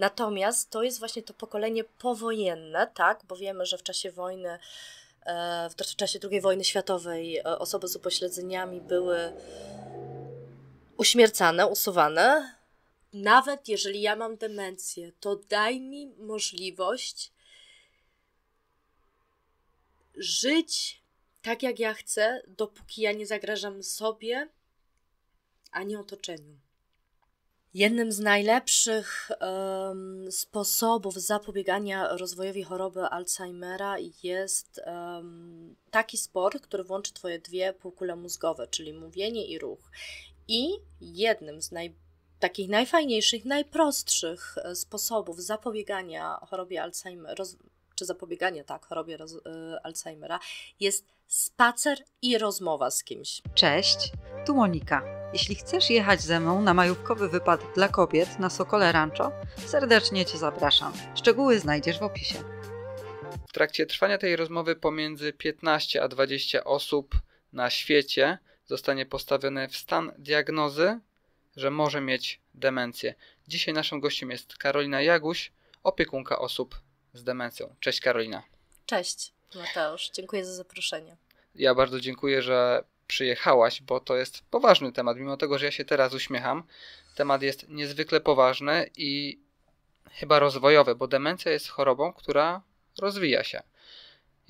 Natomiast to jest właśnie to pokolenie powojenne, tak, bo wiemy, że w czasie wojny e, w czasie II wojny światowej e, osoby z upośledzeniami były uśmiercane, usuwane. Nawet jeżeli ja mam demencję, to daj mi możliwość żyć tak, jak ja chcę, dopóki ja nie zagrażam sobie ani otoczeniu. Jednym z najlepszych um, sposobów zapobiegania rozwojowi choroby Alzheimera jest um, taki sport, który włączy Twoje dwie półkule mózgowe, czyli mówienie i ruch. I jednym z naj, takich najfajniejszych, najprostszych e, sposobów zapobiegania chorobie Alzheimera, roz, czy zapobieganie tak chorobie roz, y, Alzheimera jest spacer i rozmowa z kimś. Cześć, tu Monika. Jeśli chcesz jechać ze mną na majówkowy wypad dla kobiet na Sokole Rancho, serdecznie Cię zapraszam. Szczegóły znajdziesz w opisie. W trakcie trwania tej rozmowy pomiędzy 15 a 20 osób na świecie zostanie postawione w stan diagnozy, że może mieć demencję. Dzisiaj naszym gościem jest Karolina Jaguś, opiekunka osób z demencją. Cześć Karolina. Cześć Mateusz, dziękuję za zaproszenie. Ja bardzo dziękuję, że przyjechałaś, bo to jest poważny temat. Mimo tego, że ja się teraz uśmiecham, temat jest niezwykle poważny i chyba rozwojowy, bo demencja jest chorobą, która rozwija się.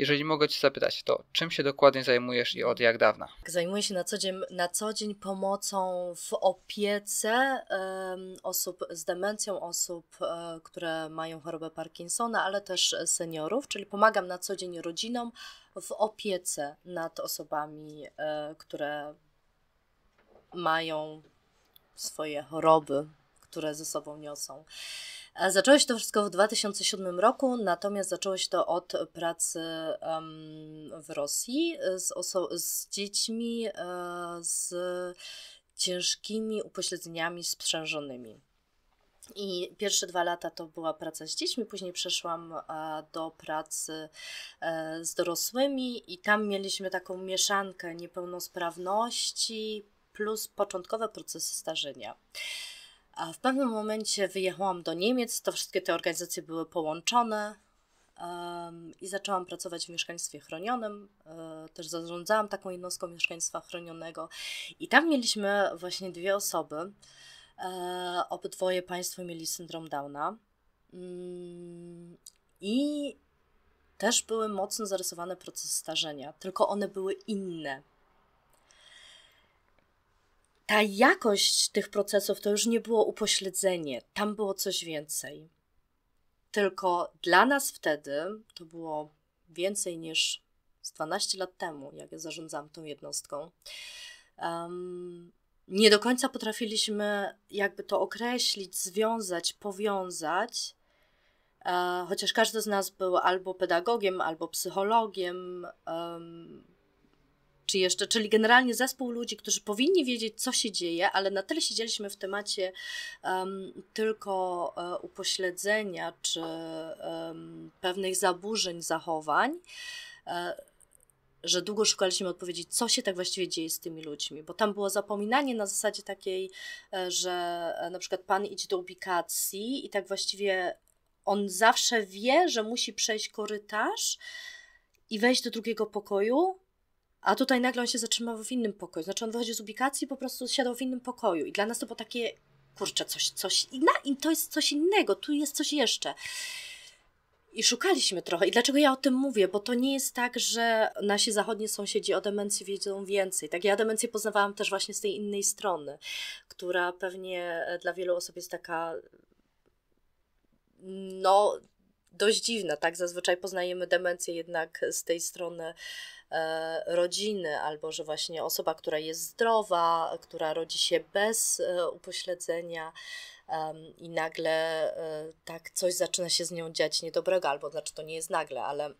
Jeżeli mogę Cię zapytać, to czym się dokładnie zajmujesz i od jak dawna? Zajmuję się na co dzień, na co dzień pomocą w opiece um, osób z demencją, osób, um, które mają chorobę Parkinsona, ale też seniorów, czyli pomagam na co dzień rodzinom w opiece nad osobami, um, które mają swoje choroby, które ze sobą niosą. E, zaczęło to wszystko w 2007 roku, natomiast zaczęłoś to od pracy um, w Rosji e, z, oso- z dziećmi e, z ciężkimi upośledzeniami sprzężonymi. I pierwsze dwa lata to była praca z dziećmi, później przeszłam do pracy z dorosłymi, i tam mieliśmy taką mieszankę niepełnosprawności plus początkowe procesy starzenia. A w pewnym momencie wyjechałam do Niemiec, to wszystkie te organizacje były połączone um, i zaczęłam pracować w mieszkaństwie chronionym. E, też zarządzałam taką jednostką mieszkaństwa chronionego i tam mieliśmy właśnie dwie osoby. E, obydwoje Państwo mieli syndrom Downa. Mm, I też były mocno zarysowane procesy starzenia, tylko one były inne ta jakość tych procesów to już nie było upośledzenie, tam było coś więcej. Tylko dla nas wtedy to było więcej niż z 12 lat temu, jak ja zarządzam tą jednostką. Um, nie do końca potrafiliśmy jakby to określić, związać, powiązać, e, chociaż każdy z nas był albo pedagogiem, albo psychologiem. Um, czy jeszcze, czyli generalnie zespół ludzi, którzy powinni wiedzieć, co się dzieje, ale na tyle siedzieliśmy w temacie um, tylko um, upośledzenia czy um, pewnych zaburzeń zachowań, e, że długo szukaliśmy odpowiedzi, co się tak właściwie dzieje z tymi ludźmi, bo tam było zapominanie na zasadzie takiej, e, że na przykład pan idzie do ubikacji i tak właściwie on zawsze wie, że musi przejść korytarz i wejść do drugiego pokoju, a tutaj nagle on się zatrzymał w innym pokoju. Znaczy on wychodził z ubikacji i po prostu siadał w innym pokoju. I dla nas to było takie, kurczę, coś, coś inna, i to jest coś innego, tu jest coś jeszcze. I szukaliśmy trochę. I dlaczego ja o tym mówię? Bo to nie jest tak, że nasi zachodni sąsiedzi o demencji wiedzą więcej. Tak, ja demencję poznawałam też właśnie z tej innej strony, która pewnie dla wielu osób jest taka no, dość dziwna, tak? Zazwyczaj poznajemy demencję jednak z tej strony e, rodziny, albo że właśnie osoba, która jest zdrowa, która rodzi się bez e, upośledzenia i nagle e, tak coś zaczyna się z nią dziać niedobrego, albo znaczy to nie jest nagle, ale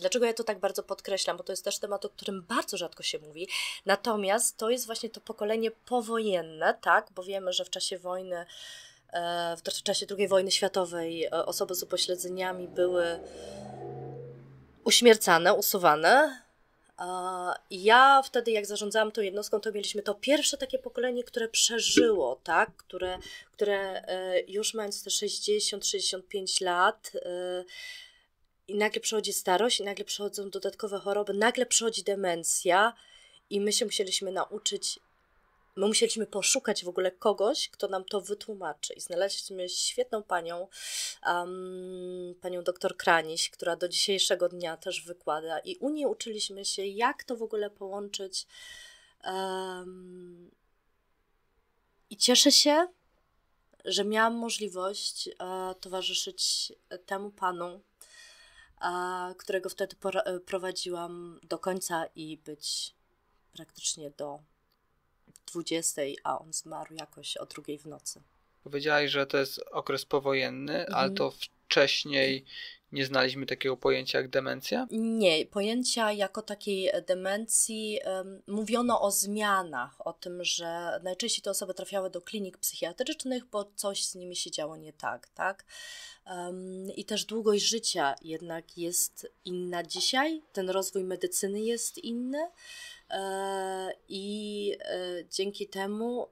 Dlaczego ja to tak bardzo podkreślam? Bo to jest też temat, o którym bardzo rzadko się mówi. Natomiast to jest właśnie to pokolenie powojenne, tak? Bo wiemy, że w czasie wojny E, w czasie II wojny światowej e, osoby z upośledzeniami były uśmiercane, usuwane. E, ja wtedy, jak zarządzałam tą jednostką, to mieliśmy to pierwsze takie pokolenie, które przeżyło, tak? które, które już mając te 60-65 lat, i nagle przychodzi starość, i nagle przychodzą dodatkowe choroby, nagle przychodzi demencja, i my się musieliśmy nauczyć my musieliśmy poszukać w ogóle kogoś, kto nam to wytłumaczy. I znaleźliśmy świetną panią, um, panią doktor Kraniś, która do dzisiejszego dnia też wykłada. I u niej uczyliśmy się, jak to w ogóle połączyć. Um, I cieszę się, że miałam możliwość uh, towarzyszyć temu panu, uh, którego wtedy e, prowadziłam do końca i być praktycznie do 20, a on zmarł jakoś o drugiej w nocy. Powiedziałaś, że to jest okres powojenny, mhm. ale to w wcześniej nie znaliśmy takiego pojęcia jak demencja? Nie, pojęcia jako takiej demencji um, mówiono o zmianach, o tym, że najczęściej te osoby trafiały do klinik psychiatrycznych, bo coś z nimi się działo nie tak, tak? Um, I też długość życia jednak jest inna dzisiaj, ten rozwój medycyny jest inny e, i e, dzięki temu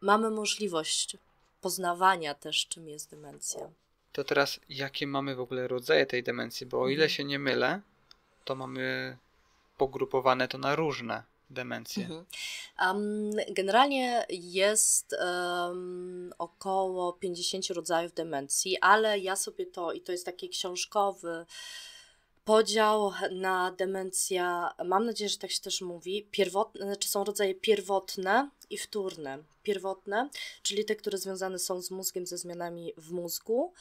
mamy możliwość poznawania też, czym jest demencja to teraz jakie mamy w ogóle rodzaje tej demencji? Bo o ile mhm. się nie mylę, to mamy pogrupowane to na różne demencje. Mhm. Um, generalnie jest um, około 50 rodzajów demencji, ale ja sobie to, i to jest taki książkowy podział na demencja, mam nadzieję, że tak się też mówi, pierwotne, znaczy są rodzaje pierwotne i wtórne. Pierwotne, czyli te, które związane są z mózgiem, ze zmianami w mózgu,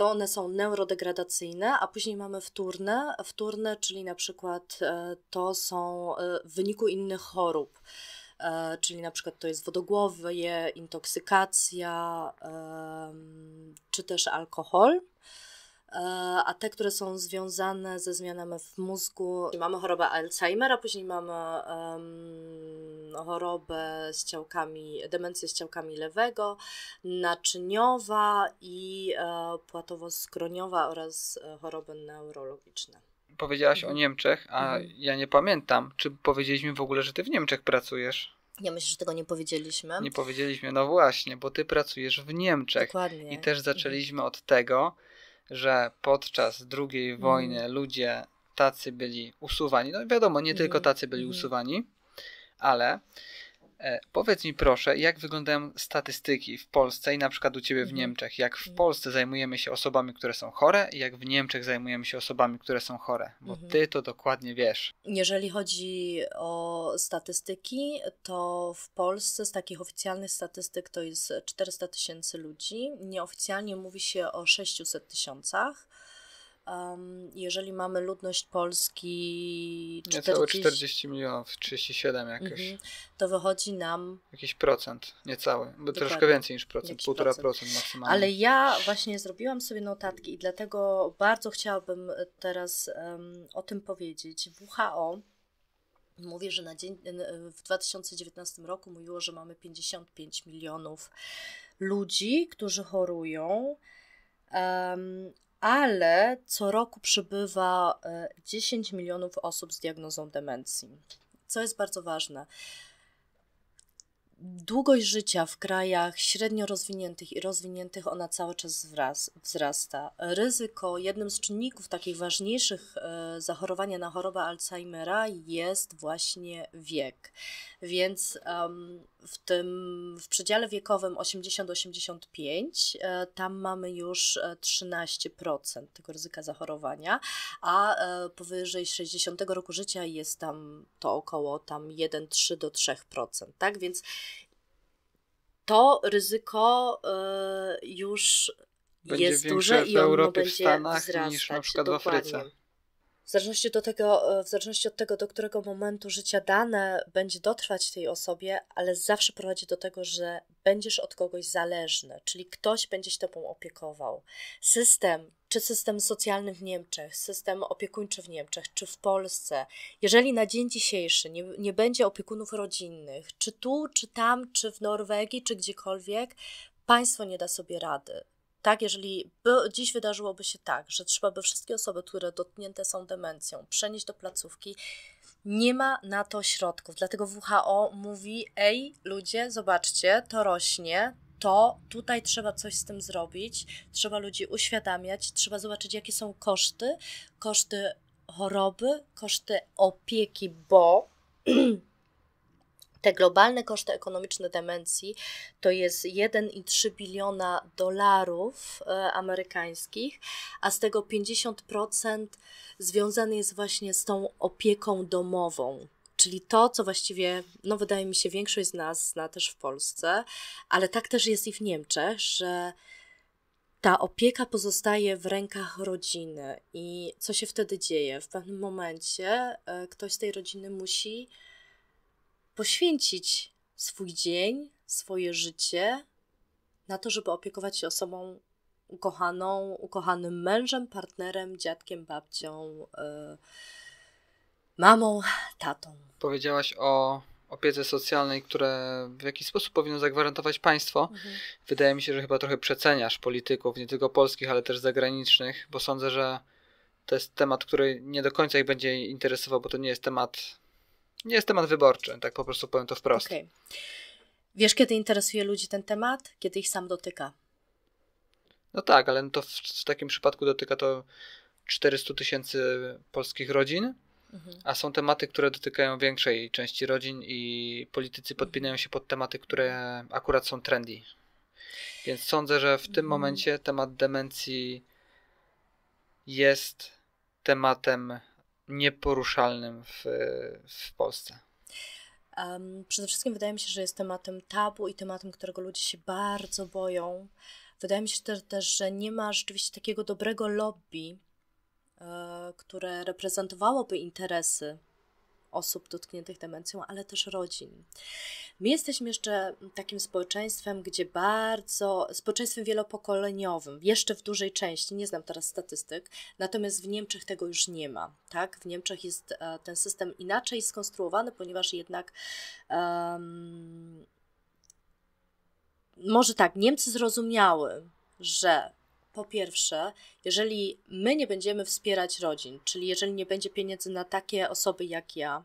to one są neurodegradacyjne, a później mamy wtórne. Wtórne, czyli na przykład e, to są e, w wyniku innych chorób e, czyli na przykład to jest wodogłowie, intoksykacja, czy też alkohol. E, a te, które są związane ze zmianami w mózgu. Mamy chorobę Alzheimera, później mamy um, chorobę z ciałkami, demencję z ciałkami lewego, naczyniowa i e, płatowo-skroniowa oraz e, choroby neurologiczne. Powiedziałaś mhm. o Niemczech, a mhm. ja nie pamiętam, czy powiedzieliśmy w ogóle, że ty w Niemczech pracujesz? Ja myślę, że tego nie powiedzieliśmy. Nie powiedzieliśmy, no właśnie, bo ty pracujesz w Niemczech. Dokładnie. I też mhm. zaczęliśmy mhm. od tego, że podczas II mhm. wojny mm. ludzie tacy byli usuwani. No wiadomo, nie mm. tylko mhm. tacy byli mhm. usuwani, ale E, powiedz mi proszę, jak wyglądają statystyki w Polsce i na przykład u Ciebie w mhm. Niemczech? Jak w mhm. Polsce zajmujemy się osobami, które są chore, i jak w Niemczech zajmujemy się osobami, które są chore? Bo mhm. Ty to dokładnie wiesz. Jeżeli chodzi o statystyki, to w Polsce z takich oficjalnych statystyk to jest 400 tysięcy ludzi. Nieoficjalnie mówi się o 600 tysiącach um, jeżeli mamy ludność Polski 40... Niecałe 40 milionów, 37 jakoś. Mhm. To wychodzi nam... Jakiś procent, niecały, bo Dokładnie. troszkę więcej niż procent, półtora procent maksymalnie. Ale ja właśnie zrobiłam sobie notatki i dlatego bardzo chciałabym e, teraz um, o tym powiedzieć. WHO mówi, że na dzień, e, w 2019 roku mówiło, że mamy 55 milionów ludzi, którzy chorują. Um, ale co roku przybywa 10 e, milionów osób z diagnozą demencji, co jest bardzo ważne długość życia w krajach średnio rozwiniętych i rozwiniętych ona cały czas wzrasta. Ryzyko, jednym z czynników takich ważniejszych e, zachorowania na chorobę Alzheimera jest właśnie wiek. Więc w tym w przedziale wiekowym 80-85 e, tam mamy już 13% e, tego ryzyka zachorowania, a powyżej 60 roku życia jest tam to około tam 1,3 do 3%, tak? Więc to ryzyko e, już będzie jest duże i ono będzie w Stanach wzrastać. niż na przykład w Afryce w zależności, do tego, e, w zależności od tego, do którego momentu życia dane będzie dotrwać tej osobie, ale zawsze prowadzi do tego, że będziesz od kogoś zależny, czyli ktoś będzie się tobą opiekował. System, czy system socjalny w Niemczech, system opiekuńczy w Niemczech, czy w Polsce, jeżeli na dzień dzisiejszy nie, nie będzie opiekunów rodzinnych, czy tu, czy tam, czy w Norwegii, czy gdziekolwiek, państwo nie da sobie rady. Tak, jeżeli by, dziś wydarzyłoby się tak, że trzeba by wszystkie osoby, które dotknięte są demencją, przenieść do placówki, nie ma na to środków. Dlatego WHO mówi: Ej, ludzie, zobaczcie, to rośnie, to tutaj trzeba coś z tym zrobić, trzeba ludzi uświadamiać, trzeba zobaczyć, jakie są koszty, koszty choroby, koszty opieki, bo Te globalne koszty ekonomiczne demencji to jest 1,3 biliona dolarów e, amerykańskich, a z tego 50% związany jest właśnie z tą opieką domową. Czyli to, co właściwie, no wydaje mi się, większość z nas zna też w Polsce, ale tak też jest i w Niemczech, że ta opieka pozostaje w rękach rodziny. I co się wtedy dzieje? W pewnym momencie e, ktoś z tej rodziny musi poświęcić swój dzień, swoje życie na to, żeby opiekować się osobą ukochaną, ukochanym mężem, partnerem, dziadkiem, babcią, yy, mamą, tatą. Powiedziałaś o opiece socjalnej, które w jakiś sposób powinno zagwarantować państwo. Mhm. Wydaje mi się, że chyba trochę przeceniasz polityków, nie tylko polskich, ale też zagranicznych, bo sądzę, że to jest temat, który nie do końca ich będzie interesował, bo to nie jest temat nie jest temat wyborczy, tak po prostu powiem to wprost. Okay. Wiesz, kiedy interesuje ludzi ten temat? Kiedy ich sam dotyka. No tak, ale no to w, w takim przypadku dotyka to 400 tysięcy polskich rodzin, mhm. a są tematy, które dotykają większej części rodzin i politycy mhm. podpinają się pod tematy, które akurat są trendy. Więc sądzę, że w tym mhm. momencie temat demencji jest tematem nieporuszalnym w, w Polsce? Um, przede wszystkim wydaje mi się, że jest tematem tabu i tematem, którego ludzie się bardzo boją. Wydaje mi się też, że nie ma rzeczywiście takiego dobrego lobby, e, które reprezentowałoby interesy osób dotkniętych demencją, ale też rodzin. My jesteśmy jeszcze takim społeczeństwem, gdzie bardzo, społeczeństwem wielopokoleniowym, jeszcze w dużej części, nie znam teraz statystyk, natomiast w Niemczech tego już nie ma. Tak? W Niemczech jest e, ten system inaczej skonstruowany, ponieważ jednak. Um, może tak, Niemcy zrozumiały, że po pierwsze, jeżeli my nie będziemy wspierać rodzin, czyli jeżeli nie będzie pieniędzy na takie osoby jak ja,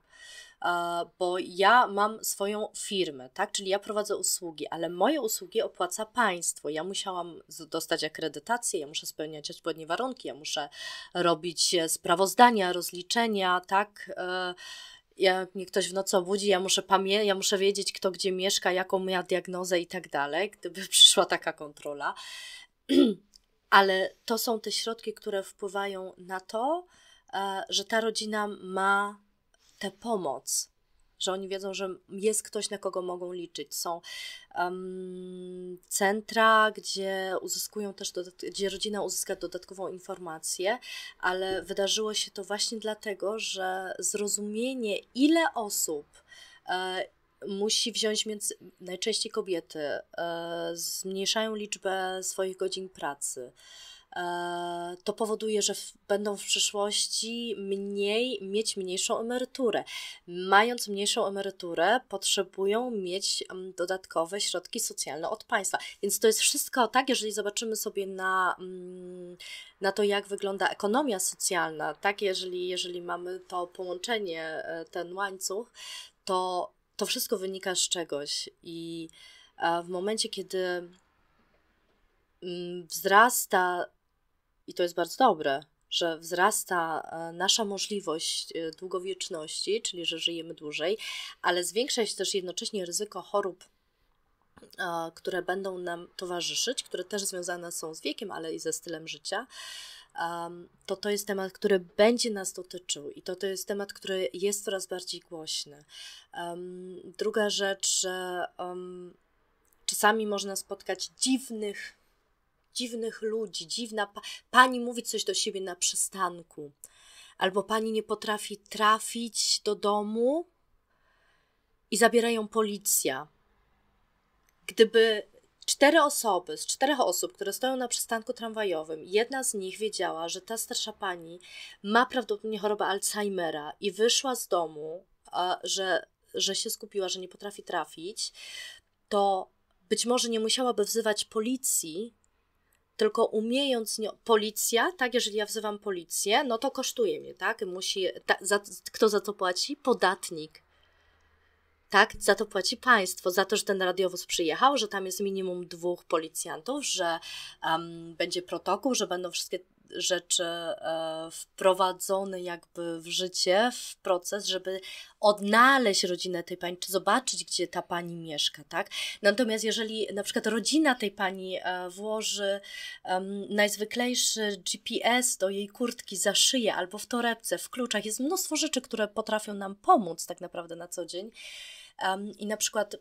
bo ja mam swoją firmę, tak? Czyli ja prowadzę usługi, ale moje usługi opłaca państwo. Ja musiałam dostać akredytację, ja muszę spełniać odpowiednie warunki, ja muszę robić e, sprawozdania, rozliczenia, tak? E, jak mnie ktoś w nocy obudzi, ja muszę, pamię- ja muszę wiedzieć, kto gdzie mieszka, jaką ma diagnozę i tak dalej, gdyby przyszła taka kontrola. ale to są te środki, które wpływają na to, e, że ta rodzina ma tę pomoc, że oni wiedzą, że jest ktoś, na kogo mogą liczyć. Są um, centra, gdzie uzyskują też, gdzie rodzina uzyska dodatkową informację, ale wydarzyło się to właśnie dlatego, że zrozumienie, ile osób e, musi wziąć między, najczęściej kobiety, e, zmniejszają liczbę swoich godzin pracy. E, to powoduje, że będą w przyszłości mniej, mieć mniejszą emeryturę. Mając mniejszą emeryturę, potrzebują mieć dodatkowe środki socjalne od państwa. Więc to jest wszystko tak, jeżeli zobaczymy sobie na, na to, jak wygląda ekonomia socjalna, tak, jeżeli, jeżeli mamy to połączenie, e, ten łańcuch, to to wszystko wynika z czegoś i e, w momencie, kiedy mm, wzrasta, i to jest bardzo dobre, że wzrasta e, nasza możliwość e, długowieczności, czyli że żyjemy dłużej, ale zwiększa się też jednocześnie ryzyko chorób, które będą nam towarzyszyć, które też związane są z wiekiem, ale i ze stylem życia um, to to jest temat, który będzie nas dotyczył i to to jest temat, który jest coraz bardziej głośny. Um, druga rzecz, że um, czasami można spotkać dziwnych, dziwnych ludzi, dziwna pa pani mówi coś do siebie na przystanku. Albo pani nie potrafi trafić do domu, i zabierają policja. Gdyby Cztery osoby, z czterech osób, które stoją na przystanku tramwajowym, jedna z nich wiedziała, że ta starsza pani ma prawdopodobnie chorobę Alzheimera i wyszła z domu, a, że, że się skupiła, że nie potrafi trafić, to być może nie musiałaby wzywać policji, tylko umiejąc nie... policja, tak, jeżeli ja wzywam policję, no to kosztuje mnie, tak? Musi, ta, za, kto za to płaci? Podatnik tak? Za to płaci państwo, za to, że ten radiowóz przyjechał, że tam jest minimum dwóch policjantów, że um, będzie protokół, że będą wszystkie rzeczy e, wprowadzone jakby w życie, w proces, żeby odnaleźć rodzinę tej pani, czy zobaczyć, gdzie ta pani mieszka, tak? Natomiast jeżeli na przykład rodzina tej pani e, włoży um, najzwyklejszy GPS do jej kurtki za szyję albo w torebce, w kluczach, jest mnóstwo rzeczy, które potrafią nam pomóc tak naprawdę na co dzień. Um, I na przykład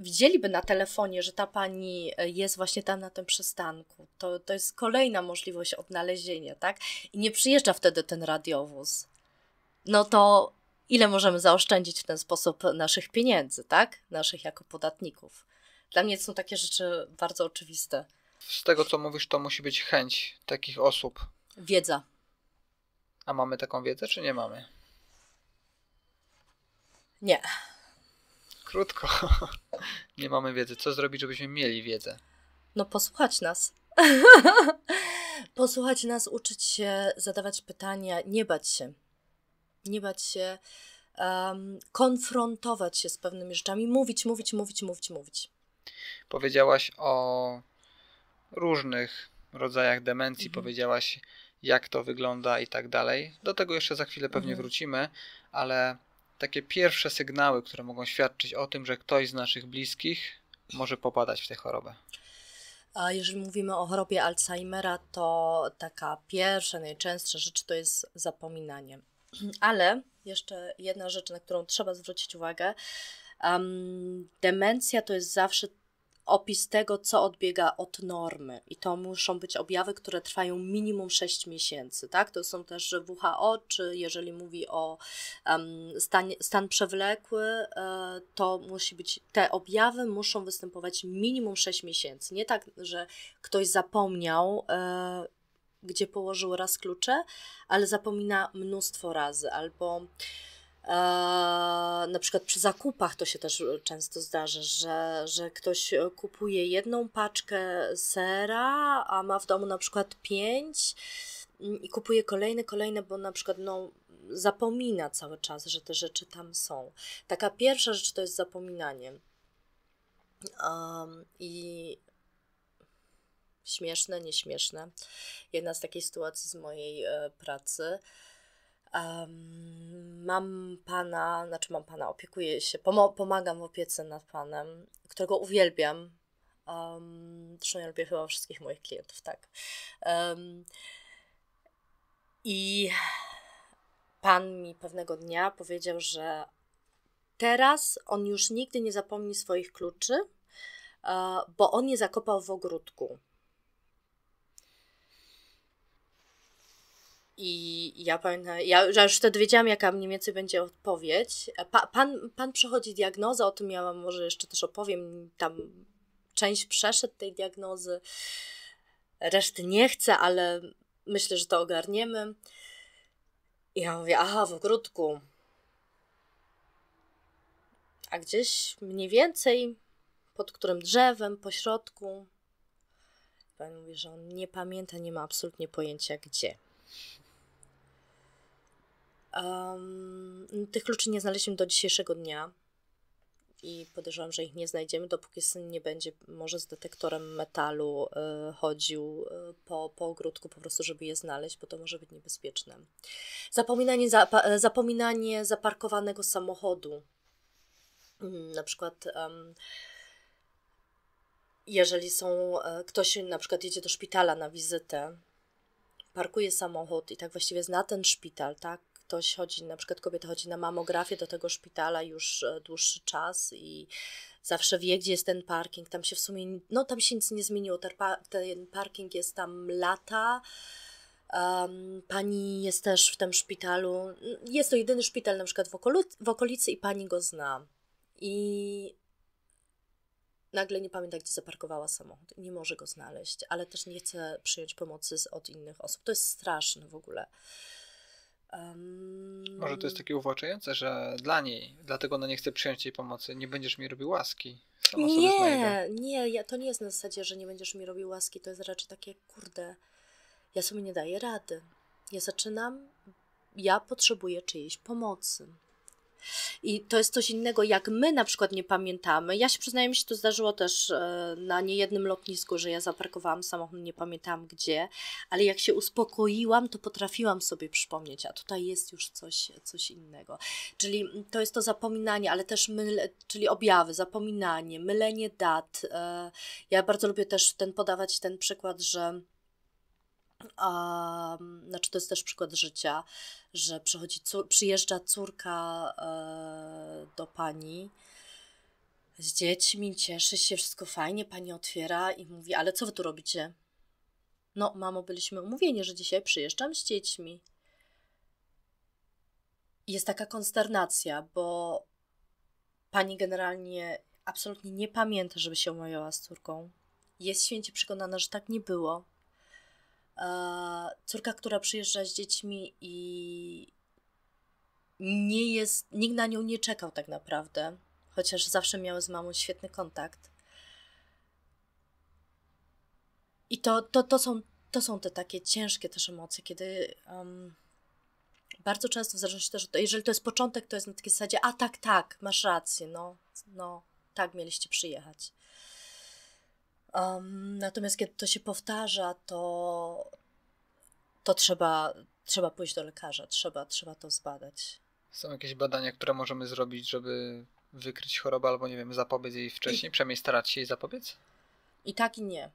widzieliby na telefonie, że ta pani e, jest właśnie tam na tym przystanku, to, to jest kolejna możliwość odnalezienia, tak? I nie przyjeżdża wtedy ten radiowóz. No to ile możemy zaoszczędzić w ten sposób naszych pieniędzy, tak? Naszych jako podatników. Dla mnie są takie rzeczy bardzo oczywiste. Z tego, co mówisz, to musi być chęć takich osób. Wiedza. A mamy taką wiedzę, czy nie mamy? Nie krótko. nie mamy wiedzy. Co zrobić, żebyśmy mieli wiedzę? No posłuchać nas. posłuchać nas, uczyć się, zadawać pytania, nie bać się. Nie bać się um, konfrontować się z pewnymi rzeczami, mówić, mówić, mówić, mówić, mówić. Powiedziałaś o różnych rodzajach demencji, mhm. powiedziałaś jak to wygląda i tak dalej. Do tego jeszcze za chwilę pewnie mhm. wrócimy, ale takie pierwsze sygnały, które mogą świadczyć o tym, że ktoś z naszych bliskich może popadać w tę chorobę? A jeżeli mówimy o chorobie Alzheimera, to taka pierwsza, najczęstsza rzecz to jest zapominanie. Ale jeszcze jedna rzecz, na którą trzeba zwrócić uwagę. Um, demencja to jest zawsze opis tego, co odbiega od normy. I to muszą być objawy, które trwają minimum 6 miesięcy. Tak? To są też WHO, czy jeżeli mówi o um, stan, stan przewlekły, y, to musi być, te objawy muszą występować minimum 6 miesięcy. Nie tak, że ktoś zapomniał. Y, gdzie położył raz klucze, ale zapomina mnóstwo razy, albo na przykład przy zakupach to się też często zdarza, że, że ktoś e, kupuje jedną paczkę sera, a ma w domu na przykład pięć mm, i kupuje kolejne, kolejne, bo na przykład no, zapomina cały czas, że te rzeczy tam są. Taka pierwsza rzecz to jest zapominanie. Um, I śmieszne, nieśmieszne. Jedna z takich sytuacji z mojej e, pracy mam pana, znaczy mam pana, opiekuję się, pomagam w opiece nad panem, którego uwielbiam. Um, zresztą ja lubię chyba wszystkich moich klientów, tak. I pan mi pewnego dnia powiedział, że teraz on już nigdy nie zapomni swoich kluczy, e, bo on je zakopał w ogródku. I ja pamiętam, ja, już wtedy wiedziałam, jaka mniej więcej będzie odpowiedź. Pa, pan, pan przechodzi diagnozę, o tym ja może jeszcze też opowiem. Tam część przeszedł tej diagnozy, reszty nie chcę, ale myślę, że to ogarniemy. I ja mówię, aha, w ogródku. A gdzieś mniej więcej pod którym drzewem, po środku. Pan mówi, że on nie pamięta, nie ma absolutnie pojęcia gdzie. Um, tych kluczy nie znaleźliśmy do dzisiejszego dnia i podejrzewam, że ich nie znajdziemy, dopóki syn nie będzie może z detektorem metalu y, chodził y, po, po ogródku po prostu, żeby je znaleźć, bo to może być niebezpieczne. Zapominanie, za, pa, e, zapominanie zaparkowanego samochodu. Mm, na przykład um, jeżeli są, ktoś na przykład jedzie do szpitala na wizytę, parkuje samochód i tak właściwie zna ten szpital, tak? ktoś chodzi, na przykład kobieta chodzi na mamografię do tego szpitala już e, dłuższy czas i zawsze wie, gdzie jest ten parking, tam się w sumie, no tam się nic nie zmieniło, ten parking jest tam lata, Um, pani jest też w tym szpitalu. Jest to jedyny szpital na przykład w, okolu, w okolicy i pani go zna. I nagle nie pamięta, gdzie zaparkowała samochód. Nie może go znaleźć, ale też nie chce przyjąć pomocy od innych osób. To jest straszne w ogóle. Um... Może to jest takie uwłaczające, że dla niej, dlatego ona nie chce przyjąć jej pomocy, nie będziesz mi robił łaski. Sama nie, nie, ja, to nie jest na zasadzie, że nie będziesz mi robił łaski, to jest raczej takie, kurde, ja sobie nie daję rady. Ja zaczynam, ja potrzebuję czyjejś pomocy. I to jest coś innego, jak my na przykład nie pamiętamy. Ja się przyznaję, mi się to zdarzyło też e, na niejednym lotnisku, że ja zaparkowałam samochód, nie pamiętam gdzie, ale jak się uspokoiłam, to potrafiłam sobie przypomnieć, a tutaj jest już coś, coś innego. Czyli to jest to zapominanie, ale też myle, czyli objawy, zapominanie, mylenie dat. E, ja bardzo lubię też ten podawać ten przykład, że a, znaczy, to jest też przykład życia, że przychodzi przyjeżdża córka e, do pani z dziećmi, cieszy się, wszystko fajnie, pani otwiera i mówi: Ale co wy tu robicie? No, mamo, byliśmy umówieni, że dzisiaj przyjeżdżam z dziećmi. Jest taka konsternacja, bo pani generalnie absolutnie nie pamięta, żeby się umawiała z córką. Jest święcie przekonana, że tak nie było E, córka, która przyjeżdża z dziećmi i nie jest, nikt na nią nie czekał tak naprawdę, chociaż zawsze miały z mamą świetny kontakt. I to, to, to, są, to są te takie ciężkie też emocje, kiedy um, bardzo często w zależności też, jeżeli to jest początek, to jest na takiej zasadzie, a tak, tak, masz rację, no, no, tak mieliście przyjechać. Um, natomiast kiedy to się powtarza, to, to trzeba, trzeba pójść do lekarza, trzeba, trzeba to zbadać. Są jakieś badania, które możemy zrobić, żeby wykryć chorobę albo, nie wiem, zapobiec jej wcześniej, I... przynajmniej starać się jej zapobiec? I tak, i nie.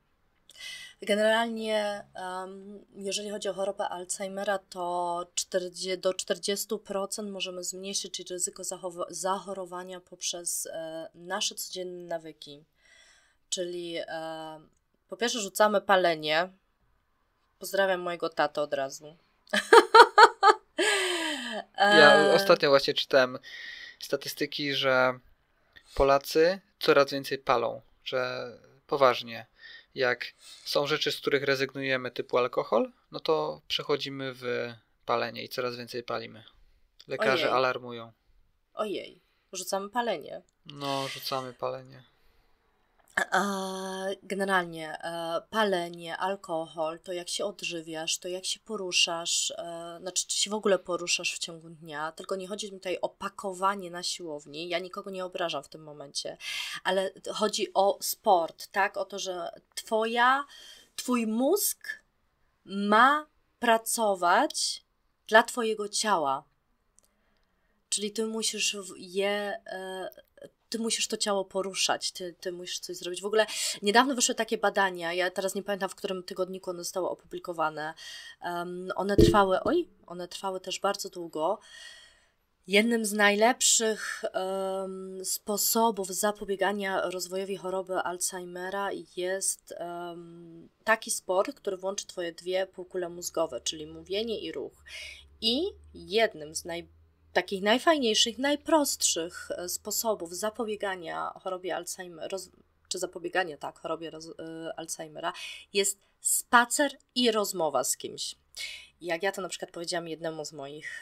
Generalnie, um, jeżeli chodzi o chorobę Alzheimera, to 40, do 40% możemy zmniejszyć ryzyko zachorowania poprzez e, nasze codzienne nawyki czyli e, po pierwsze rzucamy palenie. Pozdrawiam mojego taty od razu. Ja e, ostatnio właśnie czytałem statystyki, że Polacy coraz więcej palą, że poważnie. Jak są rzeczy, z których rezygnujemy, typu alkohol, no to przechodzimy w palenie i coraz więcej palimy. Lekarze Ojej. alarmują. Ojej, rzucamy palenie. No, rzucamy palenie. Generalnie e, palenie, alkohol, to jak się odżywiasz, to jak się poruszasz, e, znaczy czy się w ogóle poruszasz w ciągu dnia, tylko nie chodzi mi tutaj o pakowanie na siłowni, ja nikogo nie obrażam w tym momencie, ale chodzi o sport, tak? O to, że twoja, twój mózg ma pracować dla twojego ciała. Czyli ty musisz je e, ty musisz to ciało poruszać, ty, ty musisz coś zrobić. W ogóle niedawno wyszły takie badania, ja teraz nie pamiętam, w którym tygodniku one zostały opublikowane. Um, one trwały, oj, one trwały też bardzo długo. Jednym z najlepszych um, sposobów zapobiegania rozwojowi choroby Alzheimera jest um, taki sport, który włączy Twoje dwie półkule mózgowe, czyli mówienie i ruch. I jednym z najbardziej takich najfajniejszych, najprostszych e, sposobów zapobiegania chorobie Alzheimera, roz, czy zapobiegania tak, chorobie roz, e, Alzheimera jest spacer i rozmowa z kimś. Jak ja to na przykład powiedziałam jednemu z moich,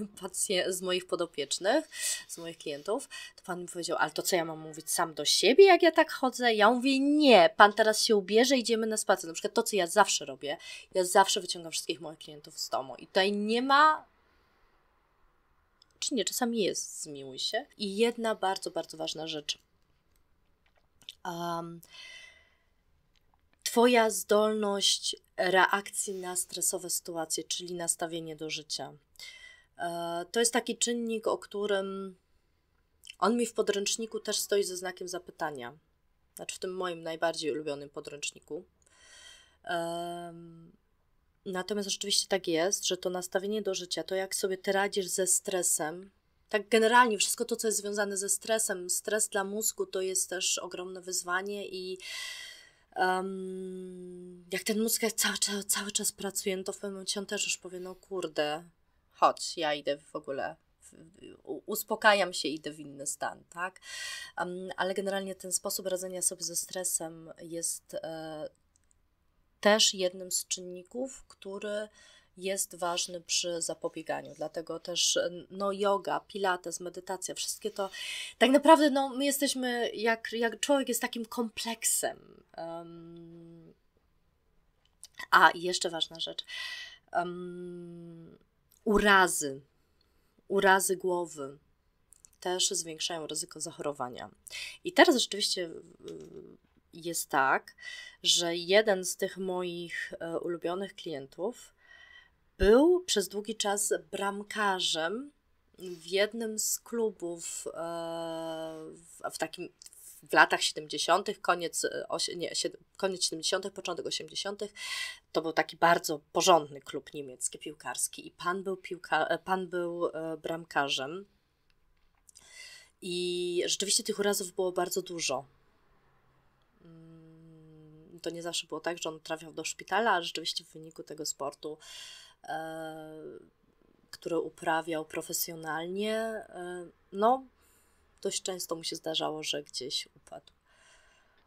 z moich podopiecznych, z moich klientów, to pan mi powiedział, ale to co ja mam mówić sam do siebie, jak ja tak chodzę? Ja mówię, nie, pan teraz się ubierze, idziemy na spacer. Na przykład to, co ja zawsze robię, ja zawsze wyciągam wszystkich moich klientów z domu i tutaj nie ma czy nie, czasami jest, zmiłuj się. I jedna bardzo, bardzo ważna rzecz. Um, twoja zdolność reakcji na stresowe sytuacje, czyli nastawienie do życia. E, to jest taki czynnik, o którym on mi w podręczniku też stoi ze znakiem zapytania. Znaczy w tym moim najbardziej ulubionym podręczniku. Natomiast rzeczywiście tak jest, że to nastawienie do życia, to jak sobie ty radzisz ze stresem, tak generalnie wszystko to, co jest związane ze stresem, stres dla mózgu to jest też ogromne wyzwanie i um, jak ten mózg jak cały, cały, czas pracuje, no to w pewnym momencie on też już powie, no kurde, chodź, ja idę w ogóle uspokajam się i idę w inny stan, tak? Um, ale generalnie ten sposób radzenia sobie ze stresem jest e, też jednym z czynników, który jest ważny przy zapobieganiu. Dlatego też no, yoga, pilates, medytacja, wszystkie to tak naprawdę no, my jesteśmy, jak, jak człowiek jest takim kompleksem. Um, a i jeszcze ważna rzecz. Um, urazy, urazy głowy też zwiększają ryzyko zachorowania. I teraz rzeczywiście jest tak, że jeden z tych moich e, ulubionych klientów był przez długi czas bramkarzem w jednym z klubów e, w takim w latach 70., koniec, e, nie, koniec 70., początek 80., to był taki bardzo porządny klub niemiecki piłkarski i pan był, piłka, pan był bramkarzem. I rzeczywiście tych urazów było bardzo dużo to nie zawsze było tak, że on trafiał do szpitala, a rzeczywiście w wyniku tego sportu, e, który uprawiał profesjonalnie, e, no dość często mu się zdarzało, że gdzieś upadł.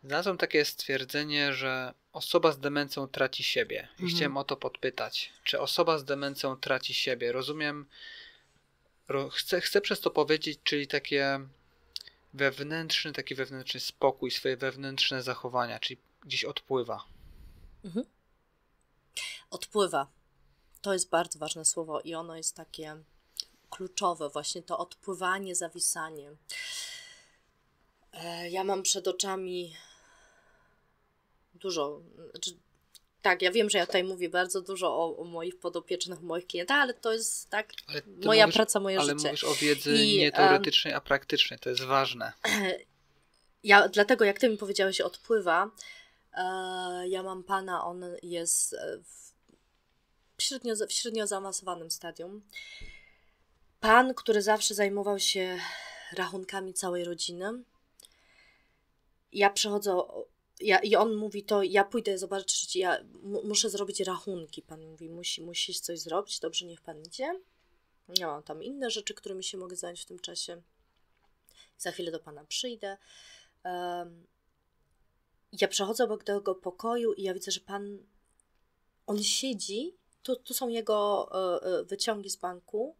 Znalazłem takie stwierdzenie, że osoba z demencją traci siebie. I mhm. chciałem o to podpytać. Czy osoba z demencją traci siebie? Rozumiem, ro, chcę, chcę przez to powiedzieć, czyli takie wewnętrzny, taki wewnętrzny spokój, swoje wewnętrzne zachowania, czyli gdzieś odpływa. Mhm. Odpływa. To jest bardzo ważne słowo i ono jest takie kluczowe, właśnie to odpływanie, zawisanie. E, ja mam przed oczami dużo. Znaczy, tak, ja wiem, że ja tutaj mówię bardzo dużo o, o moich podopiecznych, moich klientach, ale to jest tak moja mówisz, praca, moje ale życie. Ale mówisz o wiedzy I, nie teoretycznej, a praktycznej, to jest ważne. Ja dlatego, jak ty mi powiedziałeś, odpływa, E, ja mam pana, on jest e, w średnio, w średnio zaawansowanym stadium. Pan, który zawsze zajmował się rachunkami całej rodziny. Ja przechodzę ja, i on mówi to, ja pójdę zobaczyć, ja muszę zrobić rachunki. Pan mówi, musi, musisz coś zrobić, dobrze, niech pan idzie. Ja no, mam tam inne rzeczy, którymi się mogę zająć w tym czasie. Za chwilę do pana przyjdę ja przechodzę obok tego pokoju i ja widzę, że pan, on siedzi, tu, tu są jego e, e, wyciągi z banku,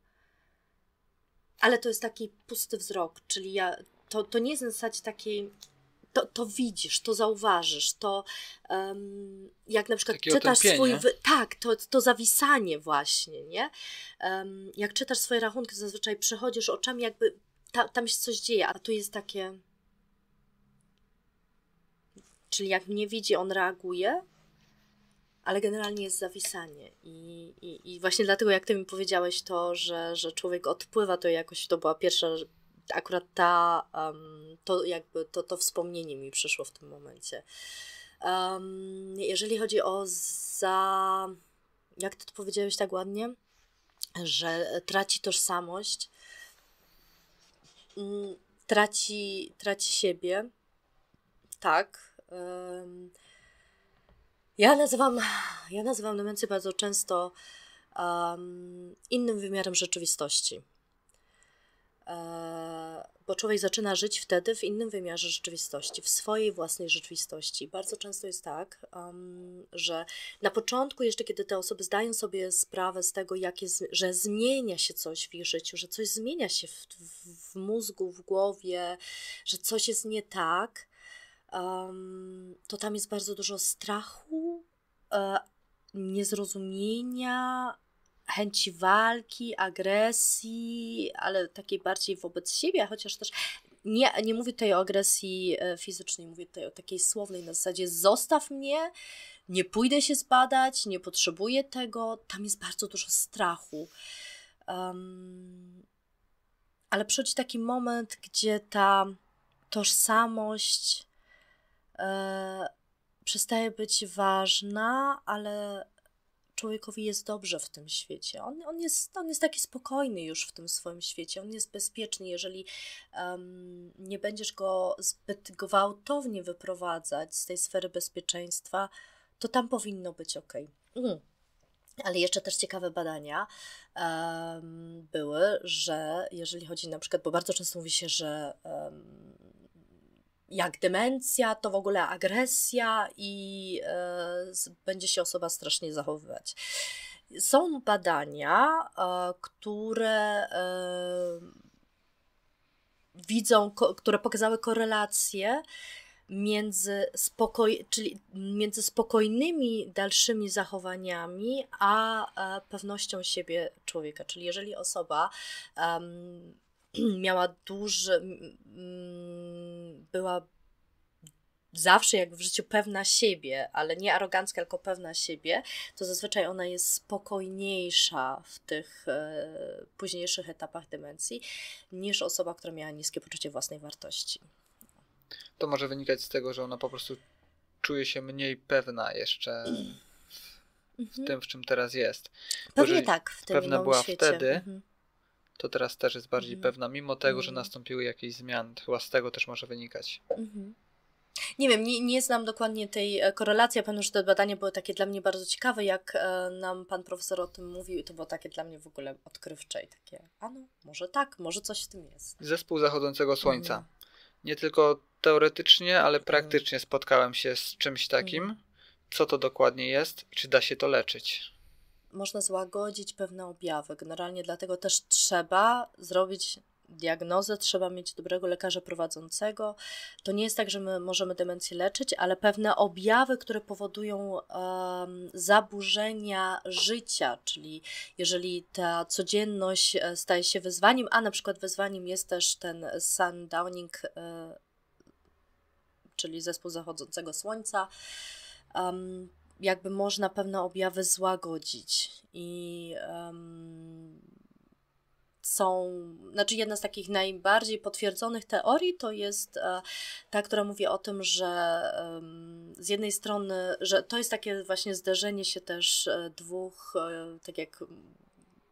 ale to jest taki pusty wzrok, czyli ja, to, to nie jest w zasadzie takiej, to, to widzisz, to zauważysz, to um, jak na przykład Takie czytasz swój. Wy... Tak, to, to zawisanie właśnie, nie? Um, jak czytasz swoje rachunki, zazwyczaj przechodzisz oczami, jakby ta, tam się coś dzieje, a tu jest takie. Czyli jak mnie widzi, on reaguje, ale generalnie jest zawisanie. I, i, i właśnie dlatego, jak ty mi powiedziałeś to, że, że człowiek odpływa, to jakoś to była pierwsza, akurat ta, um, to jakby to, to wspomnienie mi przyszło w tym momencie. Um, jeżeli chodzi o za, jak ty to powiedziałeś tak ładnie, że traci tożsamość, mm, traci, traci siebie, tak, ja nazywam, ja nazywam demencję bardzo często um, innym wymiarem rzeczywistości. E, bo człowiek zaczyna żyć wtedy w innym wymiarze rzeczywistości, w swojej własnej rzeczywistości. Bardzo często jest tak, um, że na początku, jeszcze kiedy te osoby zdają sobie sprawę z tego, jak jest, że zmienia się coś w ich życiu, że coś zmienia się w, w, w mózgu, w głowie, że coś jest nie tak, um, to tam jest bardzo dużo strachu, e, niezrozumienia, chęci walki, agresji, ale takiej bardziej wobec siebie, chociaż też nie, nie mówię tutaj o agresji e, fizycznej, mówię tutaj o takiej słownej na zasadzie zostaw mnie, nie pójdę się zbadać, nie potrzebuję tego. Tam jest bardzo dużo strachu. Um, ale przychodzi taki moment, gdzie ta tożsamość E, przestaje być ważna, ale człowiekowi jest dobrze w tym świecie. On, on, jest, on jest taki spokojny już w tym swoim świecie, on jest bezpieczny. Jeżeli um, nie będziesz go zbyt gwałtownie wyprowadzać z tej sfery bezpieczeństwa, to tam powinno być ok. Mm. Ale jeszcze też ciekawe badania um, były, że jeżeli chodzi na przykład, bo bardzo często mówi się, że um, jak demencja, to w ogóle agresja i e, będzie się osoba strasznie zachowywać. Są badania, e, które e, widzą, które pokazały korelację między, spokoj, czyli między spokojnymi dalszymi zachowaniami a pewnością siebie człowieka. Czyli jeżeli osoba um, miała duży. była zawsze jak w życiu pewna siebie, ale nie arogancka, tylko pewna siebie, to zazwyczaj ona jest spokojniejsza w tych e, późniejszych etapach demencji niż osoba, która miała niskie poczucie własnej wartości. To może wynikać z tego, że ona po prostu czuje się mniej pewna jeszcze w, w mhm. tym, w czym teraz jest. Pewnie tak, w tym pewna była świecie. wtedy. Mhm to teraz też jest bardziej mhm. pewna, mimo tego, że mhm. nastąpiły jakieś zmiany. Chyba z tego też może wynikać. Mhm. Nie wiem, nie, nie znam dokładnie tej e, korelacji. Ja pamiętam, że te badania były takie dla mnie bardzo ciekawe, jak e, nam pan profesor o tym mówił i to było takie dla mnie w ogóle odkrywcze i takie, a no, może tak, może coś w tym jest. Zespół zachodzącego słońca. Mhm. Nie tylko teoretycznie, ale praktycznie spotkałem się z czymś takim. Mhm. Co to dokładnie jest i czy da się to leczyć? można złagodzić pewne objawy. Generalnie dlatego też trzeba zrobić diagnozę, trzeba mieć dobrego lekarza prowadzącego. To nie jest tak, że my możemy demencję leczyć, ale pewne objawy, które powodują um, zaburzenia życia, czyli jeżeli ta codzienność e, staje się wyzwaniem, a na przykład wyzwaniem jest też ten sundowning, e, czyli zespół zachodzącego słońca. Um, jakby można pewne objawy złagodzić i um, są, znaczy jedna z takich najbardziej potwierdzonych teorii to jest e, ta, która mówi o tym, że z jednej strony, że to jest takie właśnie zderzenie się też e, dwóch, e, tak jak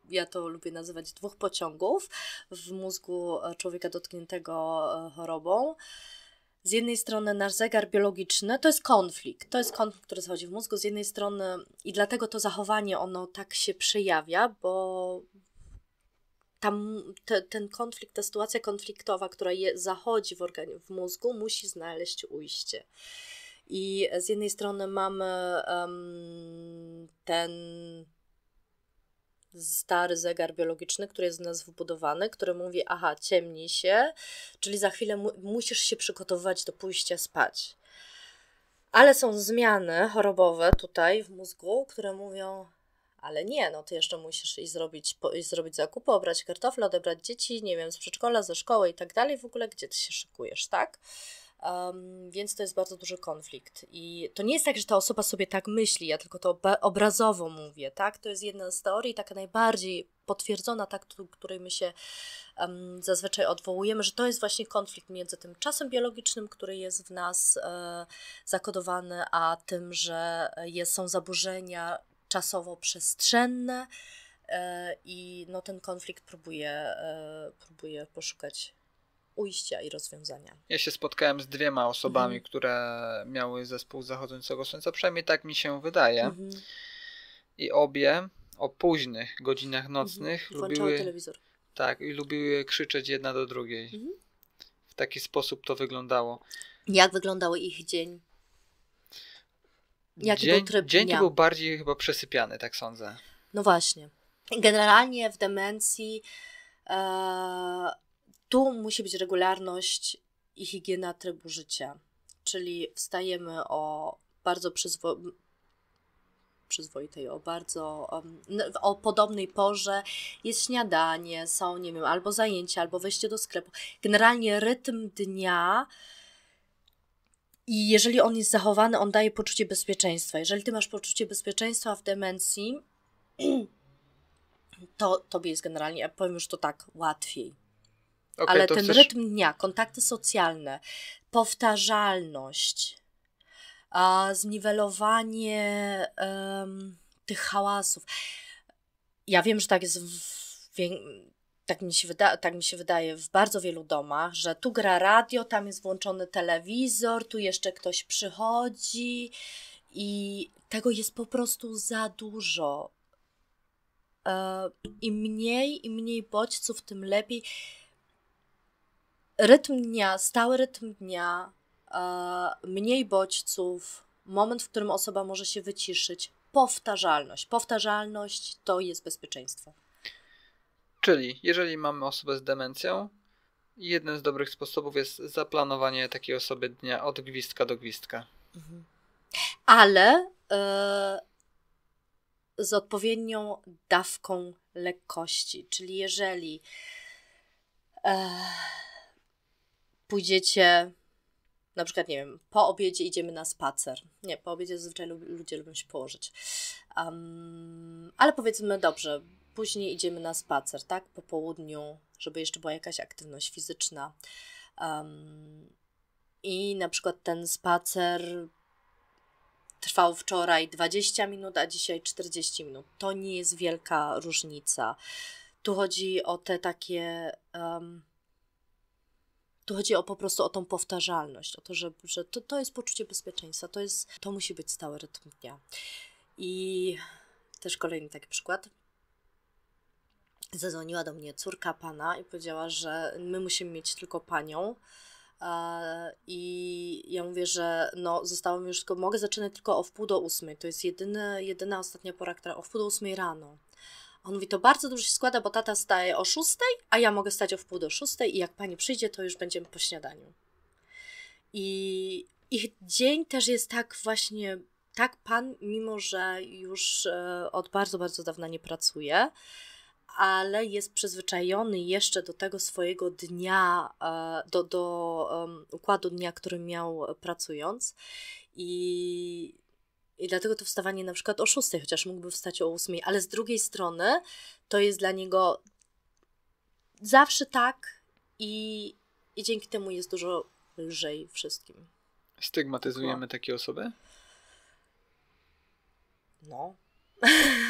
ja to lubię nazywać, dwóch pociągów w mózgu człowieka dotkniętego chorobą z jednej strony nasz zegar biologiczny to jest konflikt, to jest konflikt, który zachodzi w mózgu, z jednej strony i dlatego to zachowanie ono tak się przejawia, bo tam te, ten konflikt, ta sytuacja konfliktowa, która je, zachodzi w, organi- w mózgu, musi znaleźć ujście. I z jednej strony mamy um, ten stary zegar biologiczny, który jest w nas wbudowany, który mówi: Aha, ciemni się, czyli za chwilę mu musisz się przygotowywać do pójścia spać. Ale są zmiany chorobowe tutaj w mózgu, które mówią: ale nie, no ty jeszcze musisz i zrobić, po, i zrobić zakupy, obrać kartofle, odebrać dzieci, nie wiem, z przedszkola, ze szkoły i tak dalej, w ogóle gdzie ty się szykujesz, tak? Um, więc to jest bardzo duży konflikt. I to nie jest tak, że ta osoba sobie tak myśli, ja tylko to obrazowo mówię, tak? To jest jedna z teorii, taka najbardziej potwierdzona, tak, której my się um, zazwyczaj odwołujemy, że to jest właśnie konflikt między tym czasem biologicznym, który jest w nas e, zakodowany, a tym, że jest, są zaburzenia czasowo-przestrzenne e, i no, ten konflikt próbuje, e, próbuje poszukać ujścia i rozwiązania. Ja się spotkałem z dwiema osobami, mhm. które miały zespół zachodzącego słońca, przynajmniej tak mi się wydaje. Mhm. I obie o późnych godzinach mhm. nocnych mhm. Włączały lubiły telewizor. Tak, i lubiły krzyczeć jedna do drugiej. Mhm. W taki sposób to wyglądało. Jak wyglądały ich dzień? Jaki dzień, był tryb dzień dnia? był bardziej chyba przesypiany, tak sądzę. No właśnie. Generalnie w demencji e, tu musi być regularność i higiena trybu życia. Czyli wstajemy o bardzo przyzwo przyzwoitej, o bardzo, o podobnej porze jest śniadanie, są, nie wiem, albo zajęcia, albo wejście do sklepu. Generalnie rytm dnia i jeżeli on jest zachowany, on daje poczucie bezpieczeństwa. Jeżeli ty masz poczucie bezpieczeństwa w demencji, to tobie jest generalnie, ja powiem już to tak, łatwiej. Okay, Ale ten chcesz... rytm dnia, kontakty socjalne, powtarzalność, a zniwelowanie um, tych hałasów. Ja wiem, że tak jest w, tak mi, się wyda, tak mi się wydaje w bardzo wielu domach, że tu gra radio, tam jest włączony telewizor, tu jeszcze ktoś przychodzi i tego jest po prostu za dużo. E, Im mniej, im mniej bodźców, tym lepiej rytm dnia, stały rytm dnia, e, mniej bodźców, moment, w którym osoba może się wyciszyć, powtarzalność. Powtarzalność to jest bezpieczeństwo. Czyli jeżeli mamy osobę z demencją, jednym z dobrych sposobów jest zaplanowanie takiej osoby dnia od gwizdka do gwizdka. Mhm. Ale yy, z odpowiednią dawką lekkości. Czyli jeżeli. Yy, pójdziecie, na przykład, nie wiem, po obiedzie idziemy na spacer. Nie, po obiedzie zazwyczaj ludzie lubią się położyć. Um, ale powiedzmy, dobrze, później idziemy na spacer, tak, po południu, żeby jeszcze była jakaś aktywność fizyczna. Um, I na przykład ten spacer trwał wczoraj 20 minut, a dzisiaj 40 minut. To nie jest wielka różnica. Tu chodzi o te takie um, tu chodzi o po prostu o tą powtarzalność, o to, że, że to, to jest poczucie bezpieczeństwa, to, jest, to musi być stały rytm dnia. I też kolejny taki przykład. Zadzwoniła do mnie córka pana i powiedziała, że my musimy mieć tylko panią. I ja mówię, że no, zostałam już tylko, mogę zaczynać tylko o wpół do ósmej. To jest jedyny, jedyna ostatnia pora, która o wpół do ósmej rano. On mówi, to bardzo dużo się składa, bo tata staje o szóstej, a ja mogę stać o wpół do szóstej i jak pani przyjdzie, to już będziemy po śniadaniu. I ich dzień też jest tak właśnie, tak pan, mimo że już e, od bardzo, bardzo dawna nie pracuje, ale jest przyzwyczajony jeszcze do tego swojego dnia, e, do, do um, układu dnia, który miał pracując. I i dlatego to wstawanie na przykład o 6, chociaż mógłby wstać o 8, ale z drugiej strony to jest dla niego zawsze tak i, i dzięki temu jest dużo lżej wszystkim. Stygmatyzujemy tak, takie osoby? No.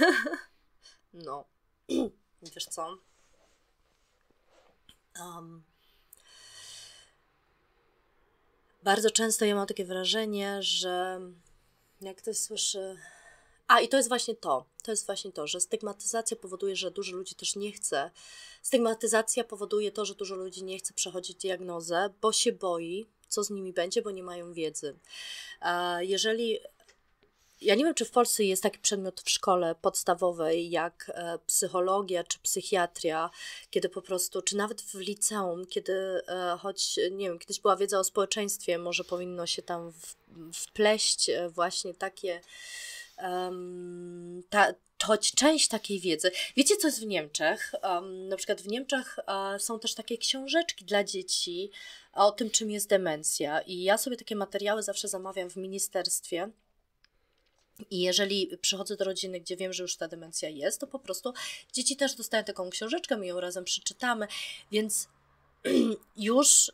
no. Wiesz co? Um. Bardzo często ja mam takie wrażenie, że jak ktoś słyszy. A, i to jest właśnie to. To jest właśnie to, że stygmatyzacja powoduje, że dużo ludzi też nie chce. Stygmatyzacja powoduje to, że dużo ludzi nie chce przechodzić diagnozę, bo się boi, co z nimi będzie, bo nie mają wiedzy. E, jeżeli ja nie wiem, czy w Polsce jest taki przedmiot w szkole podstawowej jak e, psychologia czy psychiatria, kiedy po prostu, czy nawet w liceum, kiedy e, choć, nie wiem, kiedyś była wiedza o społeczeństwie, może powinno się tam wpleść e, właśnie takie, um, ta, choć część takiej wiedzy. Wiecie, co jest w Niemczech? Um, na przykład w Niemczech są też takie książeczki dla dzieci o tym, czym jest demencja. I ja sobie takie materiały zawsze zamawiam w ministerstwie. I jeżeli przychodzę do rodziny, gdzie wiem, że już ta demencja jest, to po prostu dzieci też dostają taką książeczkę, my ją razem przeczytamy, więc już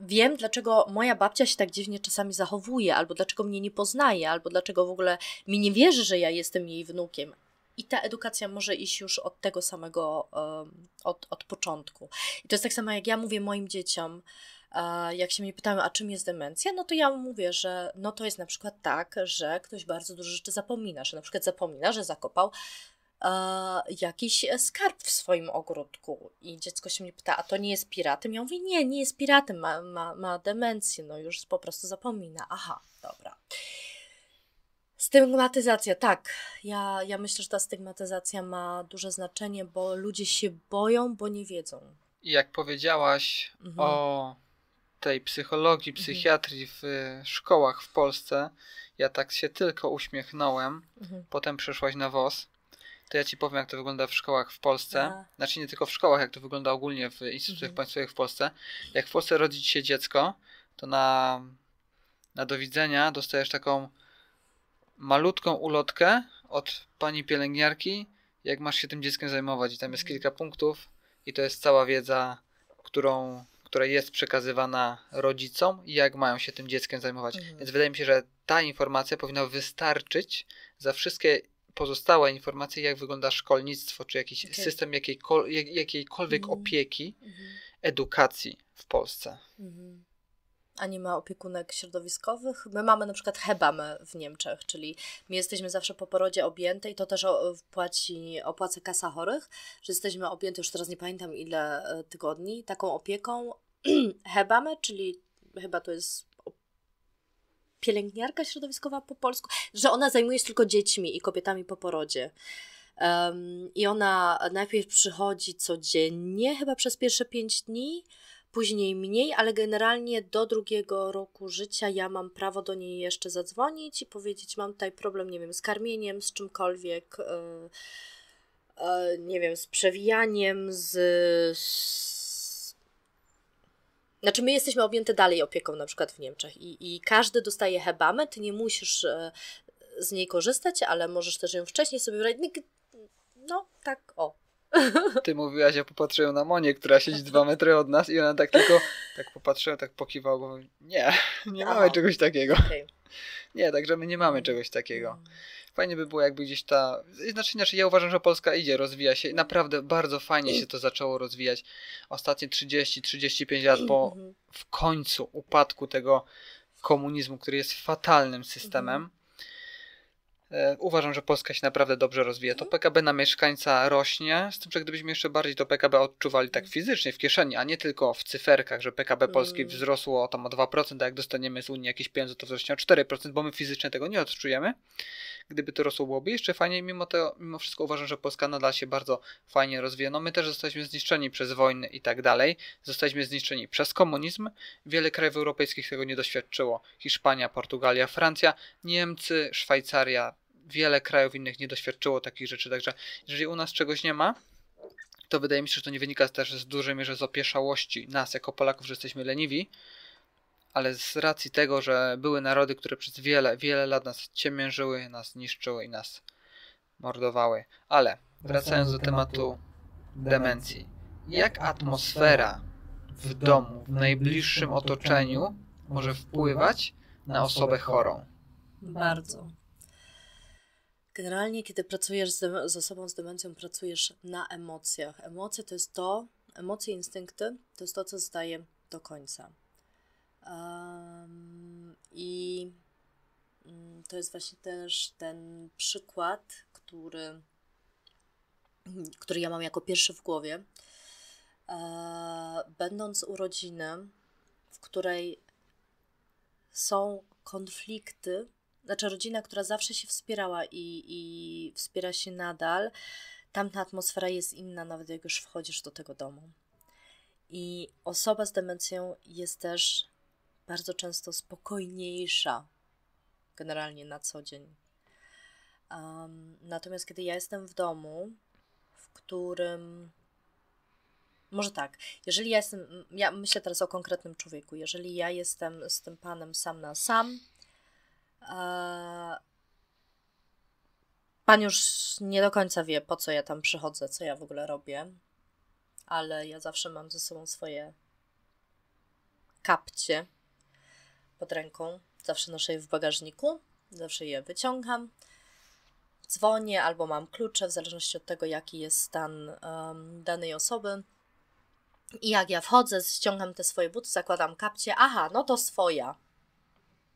wiem, dlaczego moja babcia się tak dziwnie czasami zachowuje, albo dlaczego mnie nie poznaje, albo dlaczego w ogóle mi nie wierzy, że ja jestem jej wnukiem. I ta edukacja może iść już od tego samego, od, od początku. I to jest tak samo, jak ja mówię moim dzieciom, jak się mnie pytają, a czym jest demencja, no to ja mówię, że no to jest na przykład tak, że ktoś bardzo dużo rzeczy zapomina, że na przykład zapomina, że zakopał e, jakiś skarb w swoim ogródku. I dziecko się mnie pyta, a to nie jest piratem? Ja mówię, nie, nie jest piratem, ma, ma, ma demencję, no już po prostu zapomina. Aha, dobra. Stygmatyzacja, tak. Ja, ja myślę, że ta stygmatyzacja ma duże znaczenie, bo ludzie się boją, bo nie wiedzą. I jak powiedziałaś mhm. o tej psychologii, mhm. psychiatrii w e, szkołach w Polsce, ja tak się tylko uśmiechnąłem. Mhm. Potem przeszłaś na WOS. To ja ci powiem, jak to wygląda w szkołach w Polsce. A. Tak. Znaczy nie tylko w szkołach, jak to wygląda ogólnie w instytucjach mhm. państwowych w Polsce. Jak w Polsce rodzi się dziecko, to na, na do widzenia dostajesz taką malutką ulotkę od pani pielęgniarki, jak masz się tym dzieckiem zajmować. I tam jest mhm. kilka punktów i to jest cała wiedza, którą która jest przekazywana rodzicom i jak mają się tym dzieckiem zajmować. Mhm. Więc wydaje mi się, że ta informacja powinna wystarczyć za wszystkie pozostałe informacje, jak wygląda szkolnictwo, czy jakiś okay. system jakiejkol, jakiejkolwiek mhm. opieki, mhm. edukacji w Polsce. Mhm a nie ma opiekunek środowiskowych. My mamy na przykład hebamę w Niemczech, czyli my jesteśmy zawsze po porodzie objęte i to też opłaci opłaca kasa chorych, że jesteśmy objęte, już teraz nie pamiętam ile e, tygodni, taką opieką hebamę, czyli chyba to jest pielęgniarka środowiskowa po polsku, że ona zajmuje się tylko dziećmi i kobietami po porodzie. Um, I ona najpierw przychodzi codziennie, chyba przez pierwsze pięć dni, później mniej, ale generalnie do drugiego roku życia ja mam prawo do niej jeszcze zadzwonić i powiedzieć: Mam tutaj problem, nie wiem, z karmieniem, z czymkolwiek. Yy, yy, nie wiem, z przewijaniem, z, z znaczy, my jesteśmy objęte dalej opieką, na przykład w Niemczech, i, i każdy dostaje hebamę. Ty nie musisz e, z niej korzystać, ale możesz też ją wcześniej sobie wybrać. No, tak, o. Ty mówiłaś, ja popatrzyłem na Monię, która siedzi dwa metry od nas i ona tak tylko tak popatrzyła, tak pokiwała głową. Nie, nie mamy czegoś takiego. Okay. Nie, także my nie mamy czegoś takiego. Fajnie by było, jakby gdzieś ta. Znaczy, znaczy, ja uważam, że Polska idzie, rozwija się i naprawdę bardzo fajnie się to zaczęło rozwijać. Ostatnie 30-35 lat po mhm. w końcu upadku tego komunizmu, który jest fatalnym systemem mhm. E, uważam, że Polska się naprawdę dobrze rozwija. To mhm. PKB na mieszkańca rośnie, z tym, że gdybyśmy jeszcze bardziej to PKB odczuwali tak mhm. fizycznie, w kieszeni, a nie tylko w cyferkach, że PKB mhm. Polski wzrosło tam o 2%, a jak dostaniemy z Unii jakieś pieniądze, to wzrośnie o 4%, bo my fizycznie tego nie odczujemy. Gdyby to rosło, byłoby jeszcze fajniej. Mimo, to, mimo wszystko uważam, że Polska nadal się bardzo fajnie rozwija. No my też zostaliśmy zniszczeni przez wojny i tak dalej. Zostaliśmy zniszczeni przez komunizm. Wiele krajów europejskich tego nie doświadczyło. Hiszpania, Portugalia, Francja, Niemcy, Szwajcaria, wiele krajów innych nie doświadczyło takich rzeczy, także jeżeli u nas czegoś nie ma, to wydaje mi się, że to nie wynika też z dużej mierze z opieszałości nas jako Polaków, że jesteśmy leniwi, ale z racji tego, że były narody, które przez wiele, wiele lat nas ciemiężyły, nas niszczyły i nas mordowały. Ale wracając do tematu demencji. Jak atmosfera w domu, w najbliższym otoczeniu może wpływać na osobę chorą? Bardzo. Generalnie, kiedy pracujesz z, z osobą z demencją, pracujesz na emocjach. Emocje to jest to, emocje, instynkty to jest to, co zostaje do końca. Um, I mm, to jest właśnie też ten przykład, który, który ja mam jako pierwszy w głowie. E, będąc u rodziny, w której są konflikty znaczy rodzina, która zawsze się wspierała i, i wspiera się nadal, tamta atmosfera jest inna, nawet jak już wchodzisz do tego domu. I osoba z demencją jest też bardzo często spokojniejsza generalnie na co dzień. Um, natomiast kiedy ja jestem w domu, w którym. Może tak, jeżeli ja jestem. Ja myślę teraz o konkretnym człowieku. Jeżeli ja jestem z tym panem sam na sam, E, pan już nie do końca wie, po co ja tam przychodzę, co ja w ogóle robię, ale ja zawsze mam ze sobą swoje kapcie pod ręką. Zawsze noszę je w bagażniku, zawsze je wyciągam, dzwonię albo mam klucze, w zależności od tego, jaki jest stan um, danej osoby. I jak ja wchodzę, ściągam te swoje buty, zakładam kapcie. Aha, no to swoja.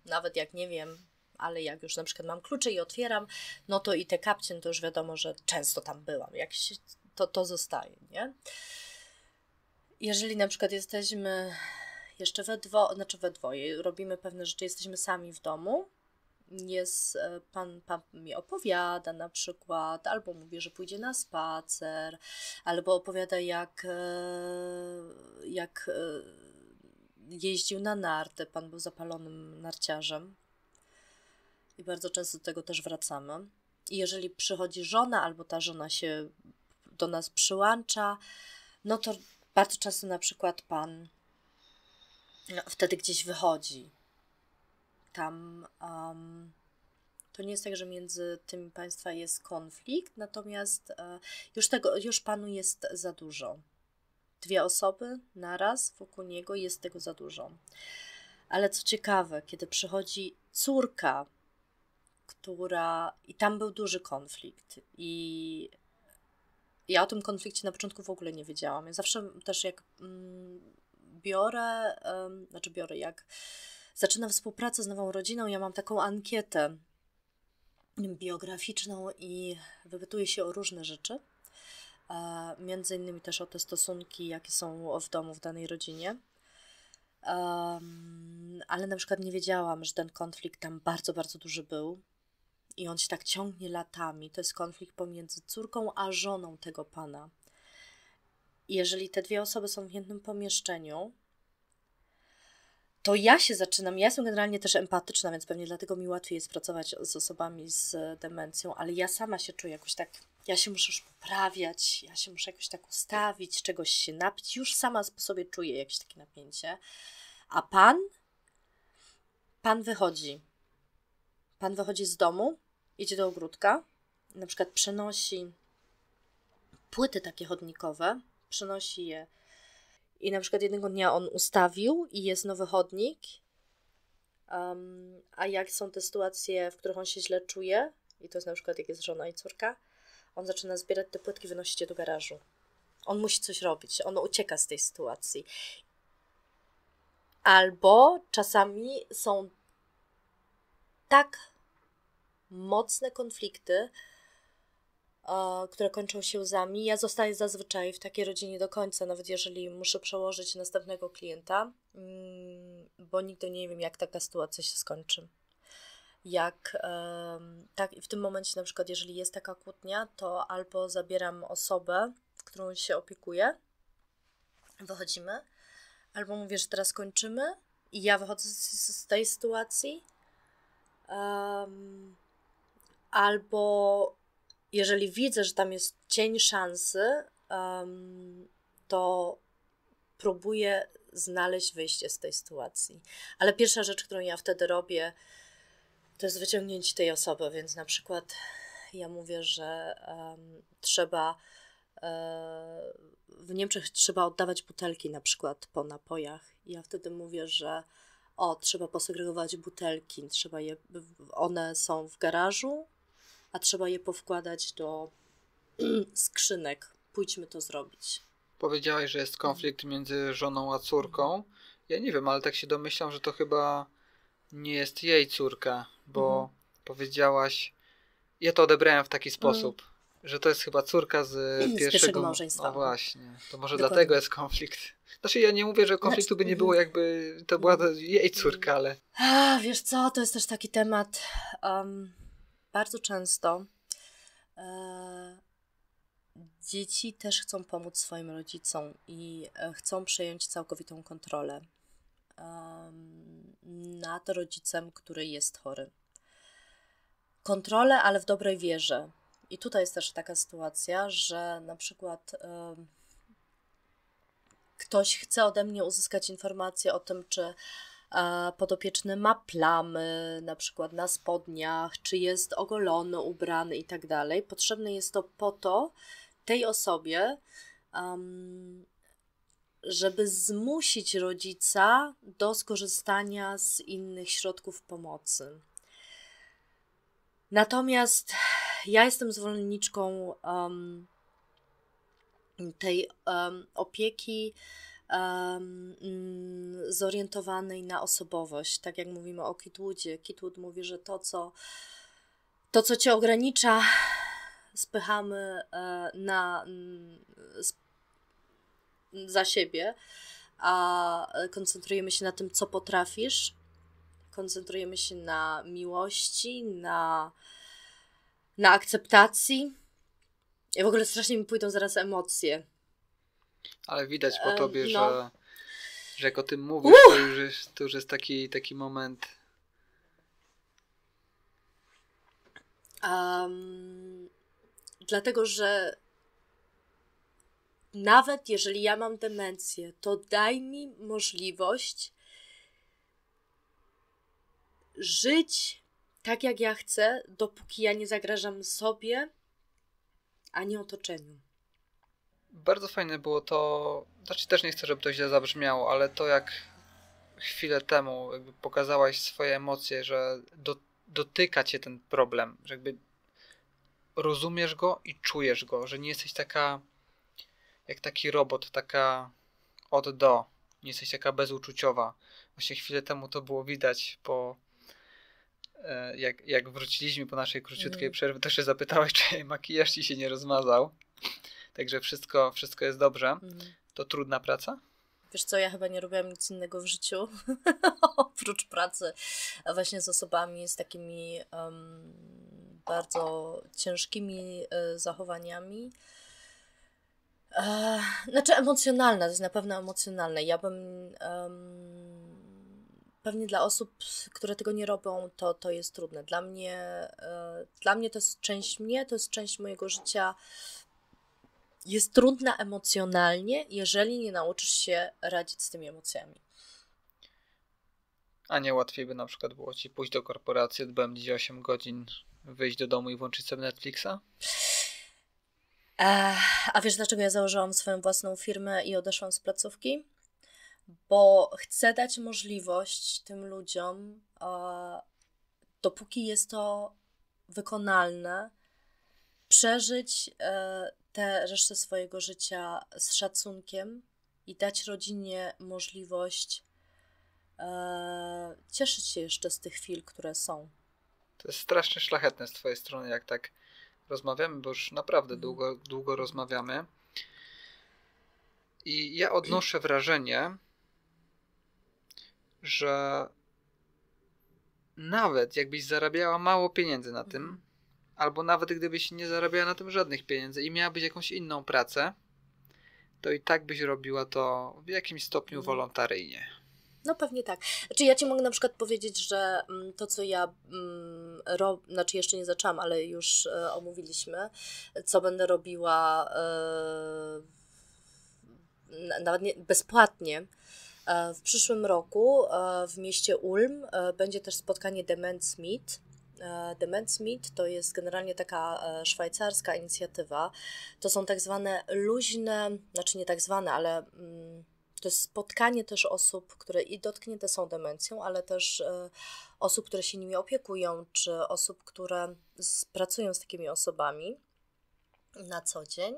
Nawet jak nie wiem, ale jak już na przykład mam klucze i otwieram, no to i te kapcie, no to już wiadomo, że często tam byłam. Jak się, to, to zostaje, nie? Jeżeli na przykład jesteśmy jeszcze we dwoje, znaczy we dwoje, robimy pewne rzeczy, jesteśmy sami w domu, jest, e, pan, pan mi opowiada na przykład, albo mówi, że pójdzie na spacer, albo opowiada jak, e, jak e, jeździł na narty, pan był zapalonym narciarzem, i bardzo często do tego też wracamy. I jeżeli przychodzi żona albo ta żona się do nas przyłącza, no to bardzo często na przykład pan no, wtedy gdzieś wychodzi. Tam um, to nie jest tak, że między tymi państwa jest konflikt, natomiast e, już tego, już panu jest za dużo. Dwie osoby naraz wokół niego jest tego za dużo. Ale co ciekawe, kiedy przychodzi córka która. I tam był duży konflikt. I ja o tym konflikcie na początku w ogóle nie wiedziałam. Ja zawsze też jak mm, biorę, znaczy biorę, jak zaczynam współpracę z nową rodziną, ja mam taką ankietę biograficzną i wypytuję się o różne rzeczy. E, między innymi też o te stosunki, jakie są w domu w danej rodzinie. Um, ale na przykład nie wiedziałam, że ten konflikt tam bardzo, bardzo duży był. I on się tak ciągnie latami. To jest konflikt pomiędzy córką a żoną tego pana. jeżeli te dwie osoby są w jednym pomieszczeniu, to ja się zaczynam. Ja jestem generalnie też empatyczna, więc pewnie dlatego mi łatwiej jest pracować z osobami z demencją, ale ja sama się czuję jakoś tak. Ja się muszę już poprawiać, ja się muszę jakoś tak ustawić, czegoś się napić. Już sama po sobie czuję jakieś takie napięcie. A pan? Pan wychodzi. Pan wychodzi z domu, idzie do ogródka, na przykład przenosi płyty takie chodnikowe, przenosi je i na przykład jednego dnia on ustawił i jest nowy chodnik, um, a jak są te sytuacje, w których on się źle czuje, i to jest na przykład jak jest żona i córka, on zaczyna zbierać te płytki, wynosić je do garażu. On musi coś robić, on ucieka z tej sytuacji. Albo czasami są tak mocne konflikty, które kończą się łzami. Ja zostaję zazwyczaj w takiej rodzinie do końca, nawet jeżeli muszę przełożyć następnego klienta, mm, bo nigdy nie wiem, jak taka sytuacja się skończy. Jak tak, w tym momencie, na przykład, jeżeli jest taka kłótnia, to albo zabieram osobę, którą się opiekuję, wychodzimy, albo mówię, że teraz kończymy i ja wychodzę z, z tej sytuacji albo jeżeli widzę, że tam jest cień szansy, um, to próbuję znaleźć wyjście z tej sytuacji. Ale pierwsza rzecz, którą ja wtedy robię, to jest wyciągnięcie tej osoby, więc na przykład ja mówię, że um, trzeba e, w Niemczech trzeba oddawać butelki na przykład po napojach. Ja wtedy mówię, że o, trzeba posegregować butelki, trzeba je, one są w garażu, a trzeba je powkładać do skrzynek. Pójdźmy to zrobić. Powiedziałaś, że jest konflikt między żoną a córką. Ja nie wiem, ale tak się domyślam, że to chyba nie jest jej córka, bo mhm. powiedziałaś. Ja to odebrałem w taki mm. sposób, mhm. że to jest chyba córka z, z pierwszego, pierwszego małżeństwa. No właśnie, to może Dokładnie. dlatego jest konflikt. Znaczy, ja nie mówię, że znaczy, konfliktu by nie mhm. było, jakby to była mhm. jej córka, ale. A, wiesz co, to jest też taki temat. Um bardzo często e, dzieci też chcą pomóc swoim rodzicom i e, chcą przejąć całkowitą kontrolę e, nad rodzicem, który jest chory. Kontrolę, ale w dobrej wierze. I tutaj jest też taka sytuacja, że na przykład. E, ktoś chce ode mnie uzyskać informację o tym, czy podopieczny ma plamy, na przykład na spodniach, czy jest ogolony, ubrany i tak dalej. Potrzebne jest to po to tej osobie, um, żeby zmusić rodzica do skorzystania z innych środków pomocy. Natomiast ja jestem zwolenniczką um, tej um, opieki um, zorientowanej na osobowość. Tak jak mówimy o Kitwoodzie. Kitwood mówi, że to, co, to, co cię ogranicza, spychamy e, na, mm, za siebie, a koncentrujemy się na tym, co potrafisz. Koncentrujemy się na miłości, na, na akceptacji. I w ogóle strasznie mi pójdą zaraz emocje ale widać po e, tobie, no. że, że jak o tym mówisz, to już, jest, to już jest taki, taki moment. Um, dlatego, że nawet jeżeli ja mam demencję, to daj mi możliwość żyć tak, jak ja chcę, dopóki ja nie zagrażam sobie ani otoczeniu bardzo fajne było to, znaczy też nie chcę, żeby to źle zabrzmiało, ale to jak chwilę temu jakby pokazałaś swoje emocje, że do, dotyka cię ten problem, że jakby rozumiesz go i czujesz go, że nie jesteś taka jak taki robot, taka od do, nie jesteś taka bezuczuciowa. Właśnie chwilę temu to było widać po e, jak, jak wróciliśmy po naszej króciutkiej mhm. przerwie, to się zapytałeś, czy makijaż ci się nie rozmazał. Także wszystko, wszystko jest dobrze. Mhm. To trudna praca? Wiesz co, ja chyba nie robiłam nic innego w życiu oprócz pracy właśnie z osobami z takimi um, bardzo ciężkimi y, zachowaniami. E, znaczy emocjonalne, to jest na pewno emocjonalne. Ja bym um, pewnie dla osób, które tego nie robią, to, to jest trudne. Dla mnie, y, dla mnie to jest część mnie, to jest część mojego życia. Y, jest trudna emocjonalnie, jeżeli nie nauczysz się radzić z tymi emocjami. A nie łatwiej by na przykład było ci pójść do korporacji, odbędzie 8 godzin, wyjść do domu i włączyć sobie Netflixa? A wiesz, dlaczego ja założyłam swoją własną firmę i odeszłam z placówki? Bo chcę dać możliwość tym ludziom, dopóki jest to wykonalne, przeżyć e, te resztę swojego życia z szacunkiem i dać rodzinie możliwość e, cieszyć się jeszcze z tych chwil, które są. To jest strasznie szlachetne z Twojej strony, jak tak rozmawiamy, bo już naprawdę mhm. długo, długo rozmawiamy. I ja odnoszę wrażenie, że nawet jakbyś zarabiała mało pieniędzy na tym, mhm albo nawet gdybyś nie zarabiała na tym żadnych pieniędzy i miałabyś jakąś inną pracę, to i tak byś robiła to w jakimś stopniu no. wolontaryjnie. No pewnie tak. Znaczy ja Ci mogę na przykład powiedzieć, że mm, to, co ja mm, robię, znaczy jeszcze nie zaczęłam, ale już e, omówiliśmy, co będę robiła e, nawet nie, bezpłatnie, e, w przyszłym roku e, w mieście Ulm e, będzie też spotkanie Demand Meet, The Men's Meet to jest generalnie taka e, szwajcarska inicjatywa. To są tak zwane luźne, znaczy nie tak zwane, ale mm, to jest spotkanie też osób, które i dotknięte są demencją, ale też e, osób, które się nimi opiekują, czy osób, które pracują z takimi osobami na co dzień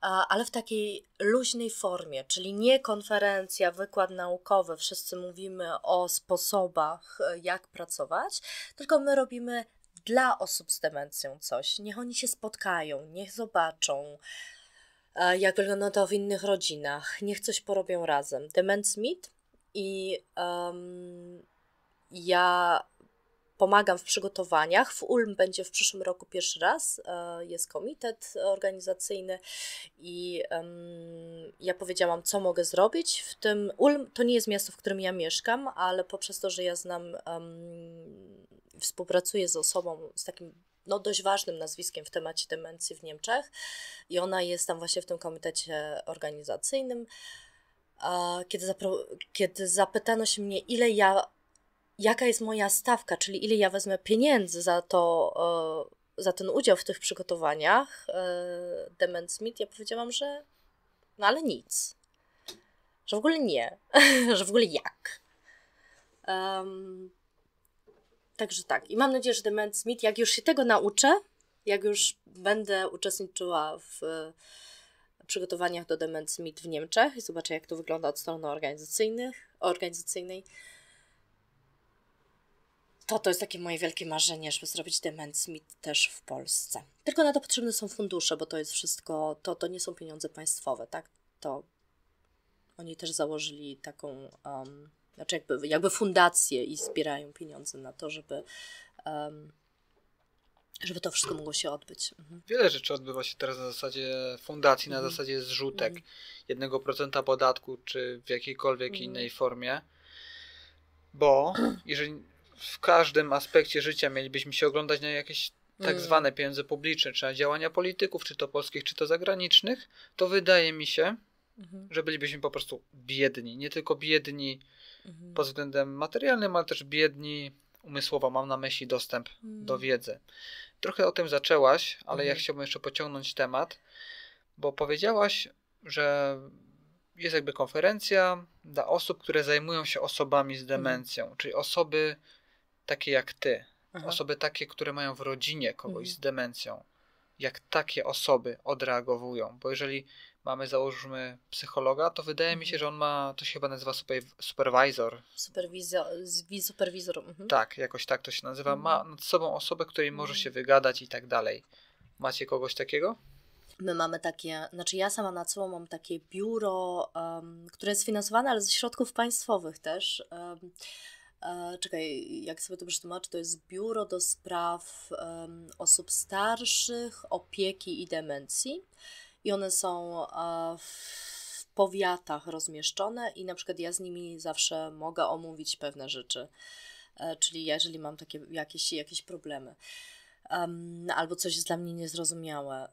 ale w takiej luźnej formie, czyli nie konferencja, wykład naukowy, wszyscy mówimy o sposobach, e, jak pracować, tylko my robimy dla osób z demencją coś. Niech oni się spotkają, niech zobaczą, e, jak wygląda to w innych rodzinach, niech coś porobią razem. Demenc Meet i um, ja pomagam w przygotowaniach. W Ulm będzie w przyszłym roku pierwszy raz. E, jest komitet organizacyjny i ja powiedziałam, co mogę zrobić. W tym Ulm to nie jest miasto, w którym ja mieszkam, ale poprzez to, że ja znam, współpracuję z osobą, z takim no, dość ważnym nazwiskiem w temacie demencji w Niemczech i ona jest tam właśnie w tym komitecie organizacyjnym. Kiedy, zapro- kiedy zapytano się mnie, ile ja jaka jest moja stawka, czyli ile ja wezmę pieniędzy za to, e, za ten udział w tych przygotowaniach, e, Dement Smith, ja powiedziałam, że no ale nic. Że w ogóle nie. że w ogóle jak. Um, także tak. I mam nadzieję, że Dement Smith, jak już się tego nauczę, jak już będę uczestniczyła w e, przygotowaniach do Dement Smith w Niemczech i zobaczę, jak to wygląda od strony organizacyjnych, organizacyjnej, to to jest takie moje wielkie marzenie, żeby zrobić Dement Smith też w Polsce. Tylko na to potrzebne są fundusze, bo to jest wszystko, to, to nie są pieniądze państwowe, tak? To oni też założyli taką, um, znaczy jakby, jakby fundację i zbierają pieniądze na to, żeby um, żeby to wszystko mogło się odbyć. Mhm. Wiele rzeczy odbywa się teraz na zasadzie fundacji, mhm. na zasadzie zrzutek mhm. 1% podatku, czy w jakiejkolwiek mhm. innej formie, bo jeżeli w każdym aspekcie życia mielibyśmy się oglądać na jakieś tak mm. zwane pieniądze publiczne, czy na działania polityków, czy to polskich, czy to zagranicznych, to wydaje mi się, mhm. że bylibyśmy po prostu biedni. Nie tylko biedni mhm. pod względem materialnym, ale też biedni umysłowo. Mam na myśli dostęp mm. do wiedzy. Trochę o tym zaczęłaś, ale ja mhm. chciałbym jeszcze pociągnąć temat, bo powiedziałaś, że jest jakby konferencja dla osób, które zajmują się osobami z demencją, czyli osoby, takie jak ty, Aha. osoby takie, które mają w rodzinie kogoś mhm. z demencją, jak takie osoby odreagowują, bo jeżeli mamy, załóżmy, psychologa, to wydaje mi się, mhm. że on ma, to się chyba nazywa super, supervisor. Superwizor. superwizor. Mhm. Tak, jakoś tak to się nazywa. Ma mhm. nad sobą osobę, której może mhm. się wygadać i tak dalej. Macie kogoś takiego? My mamy takie, znaczy ja sama na sobą mam takie biuro, um, które jest finansowane, ale ze środków państwowych też. Um, E, czekaj, jak sobie to przetłumaczę, to jest Biuro do Spraw Osób Starszych, Opieki i Demencji. I one są e, w powiatach rozmieszczone i na przykład ja z nimi zawsze mogę omówić pewne rzeczy, e, czyli jeżeli mam takie jakieś, jakieś problemy. albo coś jest dla mnie niezrozumiałe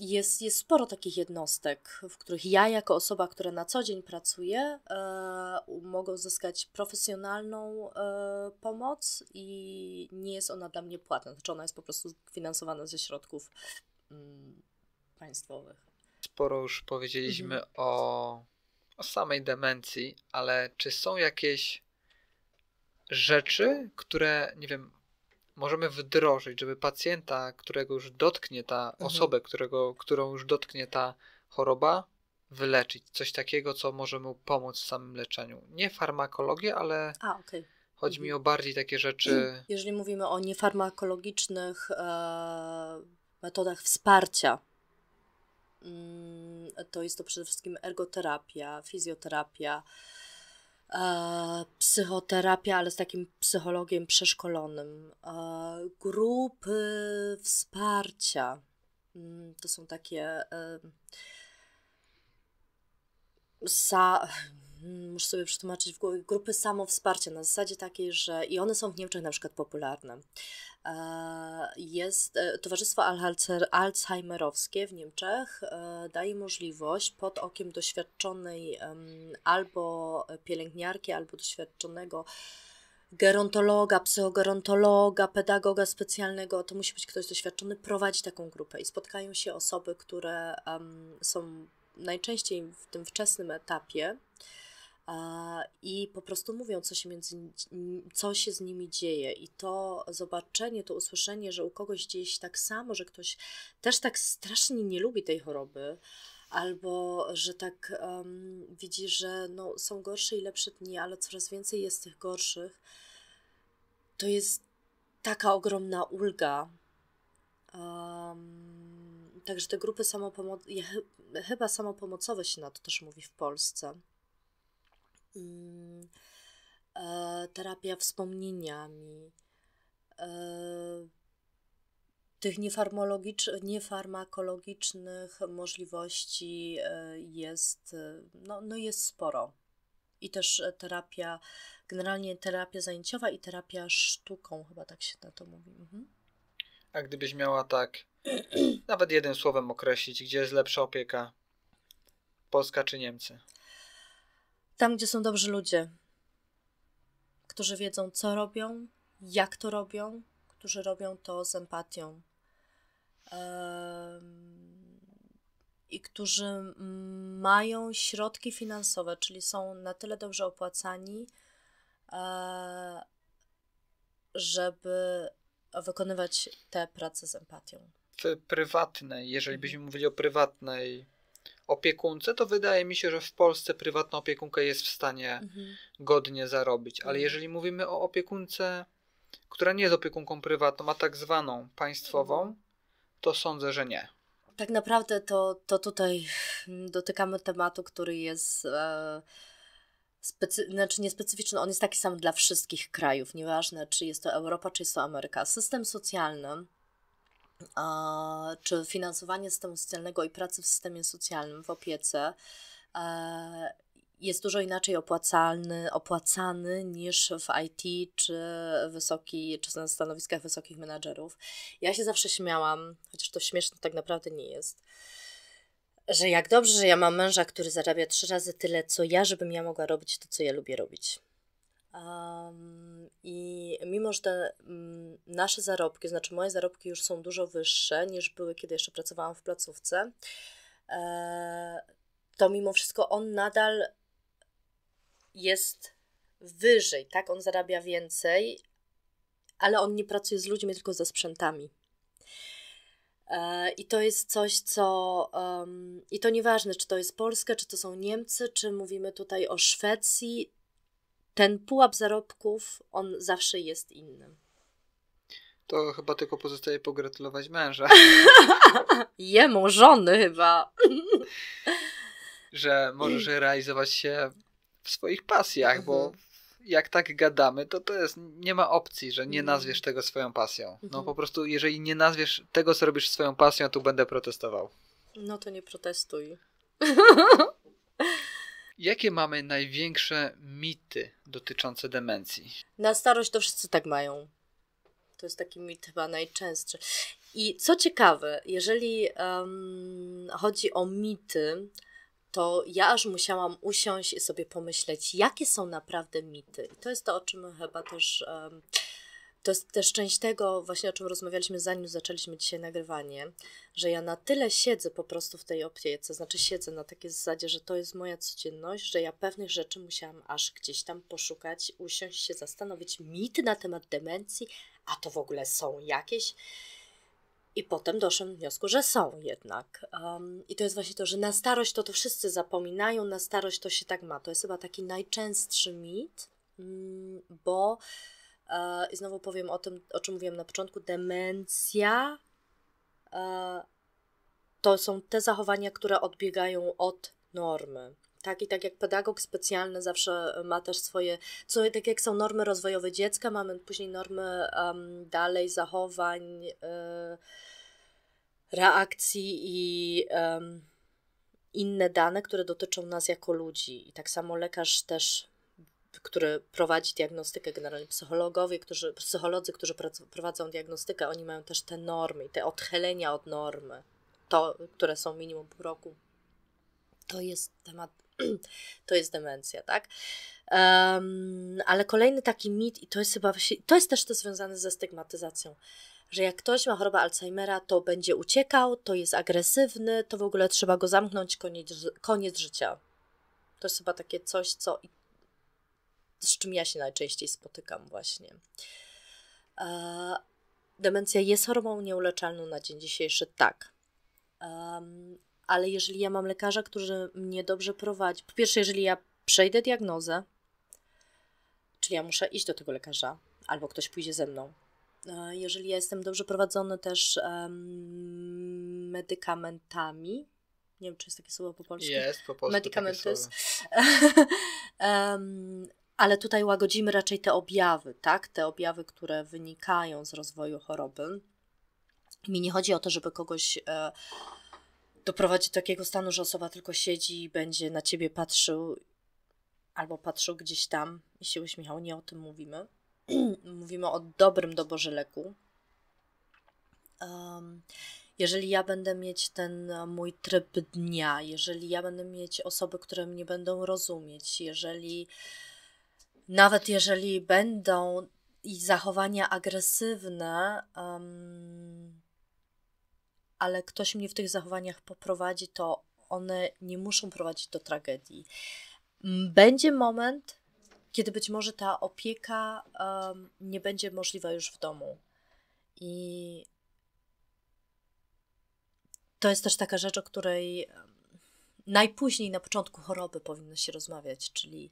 jest, jest sporo takich jednostek, w których ja, jako osoba, która na co dzień pracuje, e, mogę uzyskać profesjonalną e, pomoc i nie jest ona dla mnie płatna. Znaczy, ona jest po prostu finansowana ze środków mm, państwowych. Sporo już powiedzieliśmy mhm. o, o samej demencji, ale czy są jakieś rzeczy, które, nie wiem, możemy wdrożyć, żeby pacjenta, którego już dotknie ta mhm. którego, którą już dotknie ta choroba, wyleczyć. Coś takiego, co może mu pomóc w samym leczeniu. Nie farmakologię, ale A, okay. chodzi mhm. mi o bardziej takie rzeczy. Jeżeli mówimy o niefarmakologicznych e, metodach wsparcia, mm, to jest to przede wszystkim ergoterapia, fizjoterapia, E, psychoterapia, ale z takim psychologiem przeszkolonym. E, grupy wsparcia. Mm, to są takie. E, sa Mm, muszę sobie przetłumaczyć w grupy samowsparcia na zasadzie takiej, że i one są w Niemczech na przykład popularne. E, jest e, Towarzystwo Alzheimerowskie w Niemczech e, daje możliwość pod okiem doświadczonej albo pielęgniarki, albo doświadczonego gerontologa, psychogerontologa, pedagoga specjalnego, to musi być ktoś doświadczony, prowadzi taką grupę i spotkają się osoby, które um, są najczęściej w tym wczesnym etapie i po prostu mówią, co się, między, co się z nimi dzieje. I to zobaczenie, to usłyszenie, że u kogoś dzieje się tak samo, że ktoś też tak strasznie nie lubi tej choroby, albo że tak um, widzi, że no, są gorsze i lepsze dni, ale coraz więcej jest tych gorszych, to jest taka ogromna ulga. Um, także te grupy samopomocowe, chyba samopomocowe się na to też mówi w Polsce Y, e, terapia wspomnieniami, e, tych niefarmakologicznych możliwości e, jest, no, no jest sporo. I też terapia, generalnie terapia zajęciowa i terapia sztuką, chyba tak się na to mówi. Mhm. A gdybyś miała tak, nawet jednym słowem określić, gdzie jest lepsza opieka, Polska czy Niemcy? Tam, gdzie są dobrzy ludzie, którzy wiedzą, co robią, jak to robią, którzy robią to z empatią. I którzy mają środki finansowe, czyli są na tyle dobrze opłacani, e, żeby wykonywać te prace z empatią. Prywatnej, jeżeli mhm. byśmy mówili o prywatnej opiekunce, to wydaje mi się, że w Polsce prywatna opiekunka jest w stanie mhm. godnie zarobić. Ale mhm. jeżeli mówimy o opiekunce, która nie jest opiekunką prywatną, a tak zwaną państwową, mhm. to sądzę, że nie. Tak naprawdę to, to tutaj dotykamy tematu, który jest. E specy- znaczy niespecyficzny, on jest taki sam dla wszystkich krajów, nieważne czy jest to Europa, czy jest to Ameryka. System socjalny czy finansowanie systemu socjalnego i pracy w systemie socjalnym, w opiece, e, jest dużo inaczej opłacalny, opłacany niż w IT czy, wysoki, czy na stanowiskach wysokich menadżerów. Ja się zawsze śmiałam, chociaż to śmieszne tak naprawdę nie jest, że jak dobrze, że ja mam męża, który zarabia trzy razy tyle co ja, żebym ja mogła robić to, co ja lubię robić. Um, I mimo, że te, um, nasze zarobki, znaczy moje zarobki już są dużo wyższe niż były, kiedy jeszcze pracowałam w placówce, e, to mimo wszystko on nadal jest wyżej, tak? On zarabia więcej, ale on nie pracuje z ludźmi, tylko ze sprzętami. E, I to jest coś, co. Um, I to nieważne, czy to jest Polska, czy to są Niemcy, czy mówimy tutaj o Szwecji ten pułap zarobków, on zawsze jest inny. To chyba tylko pozostaje pogratulować męża. Jemu, żony chyba. że możesz realizować się w swoich pasjach, mhm. bo jak tak gadamy, to to jest, nie ma opcji, że nie mhm. nazwiesz tego swoją pasją. No mhm. po prostu, jeżeli nie nazwiesz tego, co robisz swoją pasją, to będę protestował. No to nie protestuj. Jakie mamy największe mity dotyczące demencji? Na starość to wszyscy tak mają. To jest taki mit chyba najczęstszy. I co ciekawe, jeżeli um, chodzi o mity, to ja aż musiałam usiąść i sobie pomyśleć, jakie są naprawdę mity. I to jest to, o czym chyba też um, to jest też część tego, właśnie o czym rozmawialiśmy zanim zaczęliśmy dzisiaj nagrywanie, że ja na tyle siedzę po prostu w tej opiece, znaczy siedzę na takiej zasadzie, że to jest moja codzienność, że ja pewnych rzeczy musiałam aż gdzieś tam poszukać, usiąść się, zastanowić. Mity na temat demencji, a to w ogóle są jakieś. I potem doszłam do wniosku, że są jednak. Um, I to jest właśnie to, że na starość to to wszyscy zapominają, na starość to się tak ma. To jest chyba taki najczęstszy mit, mm, bo e, i znowu powiem o tym, o czym mówiłam na początku, demencja e, to są te zachowania, które odbiegają od normy. Tak, i tak jak pedagog specjalny zawsze ma też swoje, co tak jak są normy rozwojowe dziecka, mamy później normy um, dalej zachowań, e, reakcji i inne dane, które dotyczą nas jako ludzi. I tak samo lekarz też który prowadzi diagnostykę, generalnie psychologowie, którzy, psycholodzy, którzy prowadzą diagnostykę, oni mają też te normy, i te odchylenia od normy, to, które są minimum pół roku. To jest temat, to jest demencja, tak? Um, ale kolejny taki mit, i to jest chyba właśnie, to jest też to związane ze stygmatyzacją że jak ktoś ma chorobę Alzheimera, to będzie uciekał, to jest agresywny, to w ogóle trzeba go zamknąć, koniec, koniec życia. To jest chyba takie coś, co i z czym ja się najczęściej spotykam właśnie. E, demencja jest chorobą nieuleczalną na dzień dzisiejszy, tak. ale jeżeli ja mam lekarza, który mnie dobrze prowadzi, po pierwsze, jeżeli ja przejdę diagnozę, czyli ja muszę iść do tego lekarza, albo ktoś pójdzie ze mną. E, jeżeli ja jestem dobrze prowadzony też medykamentami, nie wiem, czy jest takie słowo po polsku. Jest, po polsku. Medykamenty. um, Ale tutaj łagodzimy raczej te objawy, tak? Te objawy, które wynikają z rozwoju choroby. Mi nie chodzi o to, żeby kogoś e, doprowadzić do takiego stanu, że osoba tylko siedzi i będzie na ciebie patrzył albo patrzył gdzieś tam i się uśmiechał. Nie o tym mówimy. mówimy o dobrym doborze leku. Um, jeżeli ja będę mieć ten e, mój tryb dnia, jeżeli ja będę mieć osoby, które mnie będą rozumieć, jeżeli nawet jeżeli będą i zachowania agresywne, um, ale ktoś mnie w tych zachowaniach poprowadzi, to one nie muszą prowadzić do tragedii. Będzie moment, kiedy być może ta opieka um, nie będzie możliwa już w domu. I to jest też taka rzecz, o której najpóźniej na początku choroby powinno się rozmawiać, czyli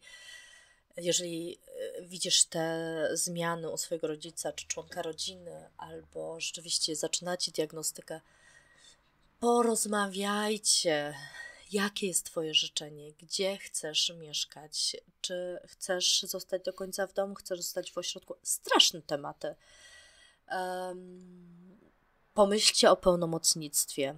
jeżeli e, widzisz te zmiany u swojego rodzica czy członka rodziny, albo rzeczywiście zaczynacie diagnostykę, porozmawiajcie, jakie jest Twoje życzenie, gdzie chcesz mieszkać, czy chcesz zostać do końca w domu, chcesz zostać w ośrodku. Straszne tematy. Um, pomyślcie o pełnomocnictwie.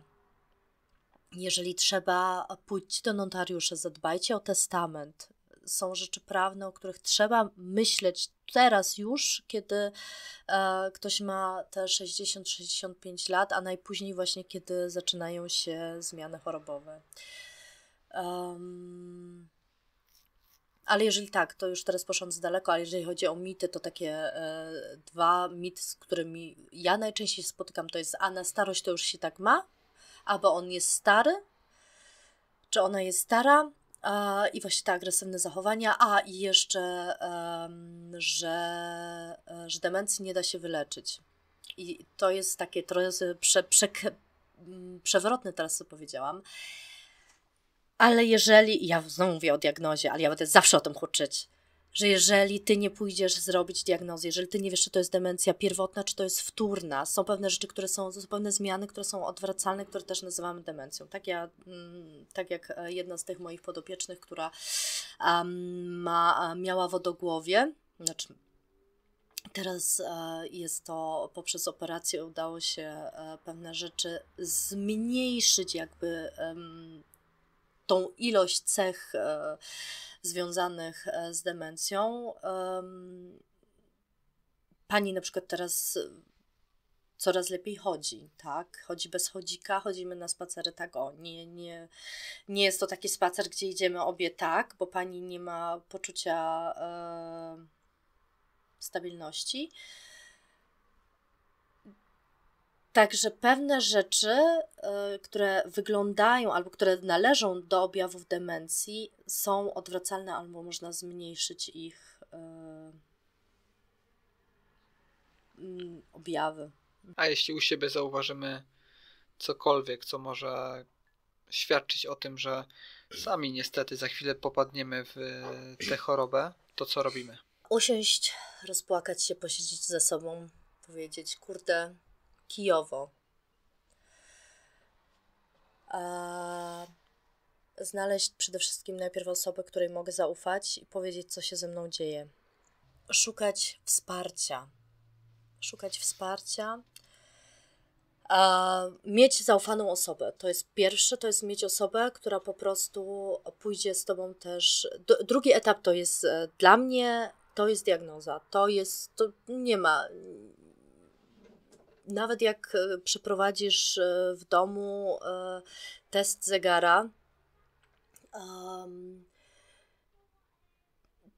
Jeżeli trzeba, pójdźcie do notariusza, zadbajcie o testament, są rzeczy prawne, o których trzeba myśleć teraz już, kiedy e, ktoś ma te 60-65 lat, a najpóźniej właśnie, kiedy zaczynają się zmiany chorobowe. Um, ale jeżeli tak, to już teraz poszłam z daleko, ale jeżeli chodzi o mity, to takie e, dwa mity, z którymi ja najczęściej spotykam, to jest a na starość to już się tak ma, albo on jest stary, czy ona jest stara, i właśnie te agresywne zachowania, a i jeszcze, że, e, że demencji nie da się wyleczyć. I to jest takie trochę prze, prze, mm, przewrotne, teraz co powiedziałam. Ale jeżeli, ja znowu mówię o diagnozie, ale ja będę zawsze o tym huczyć, że jeżeli ty nie pójdziesz zrobić diagnozy, jeżeli ty nie wiesz, czy to jest demencja pierwotna, czy to jest wtórna, są pewne rzeczy, które są, pewne zmiany, które są odwracalne, które też nazywamy demencją. Tak, ja, mm, tak jak e, jedna z tych moich podopiecznych, która ma, e, miała wodogłowie, znaczy Teraz e, jest to poprzez operację udało się pewne rzeczy zmniejszyć, jakby tą ilość cech e, związanych e, z demencją. Pani na przykład teraz e, coraz lepiej chodzi, tak? Chodzi bez chodzika, chodzimy na spacery tak o. Nie, nie, nie jest to taki spacer, gdzie idziemy obie tak, bo pani nie ma poczucia e, stabilności. Także pewne rzeczy, e, które wyglądają albo które należą do objawów demencji, są odwracalne albo można zmniejszyć ich e, mm, objawy. A jeśli u siebie zauważymy cokolwiek, co może świadczyć o tym, że sami niestety za chwilę popadniemy w tę chorobę, to co robimy? Usiąść, rozpłakać się, posiedzieć ze sobą, powiedzieć: Kurde, Kijowo. A e, znaleźć przede wszystkim najpierw osobę, której mogę zaufać i powiedzieć, co się ze mną dzieje. Szukać wsparcia. Szukać wsparcia. A e, mieć zaufaną osobę. To jest pierwsze, to jest mieć osobę, która po prostu pójdzie z tobą też. D- drugi etap to jest e, dla mnie, to jest diagnoza. To jest, to nie ma, nawet jak e, przeprowadzisz e, w domu e, test zegara,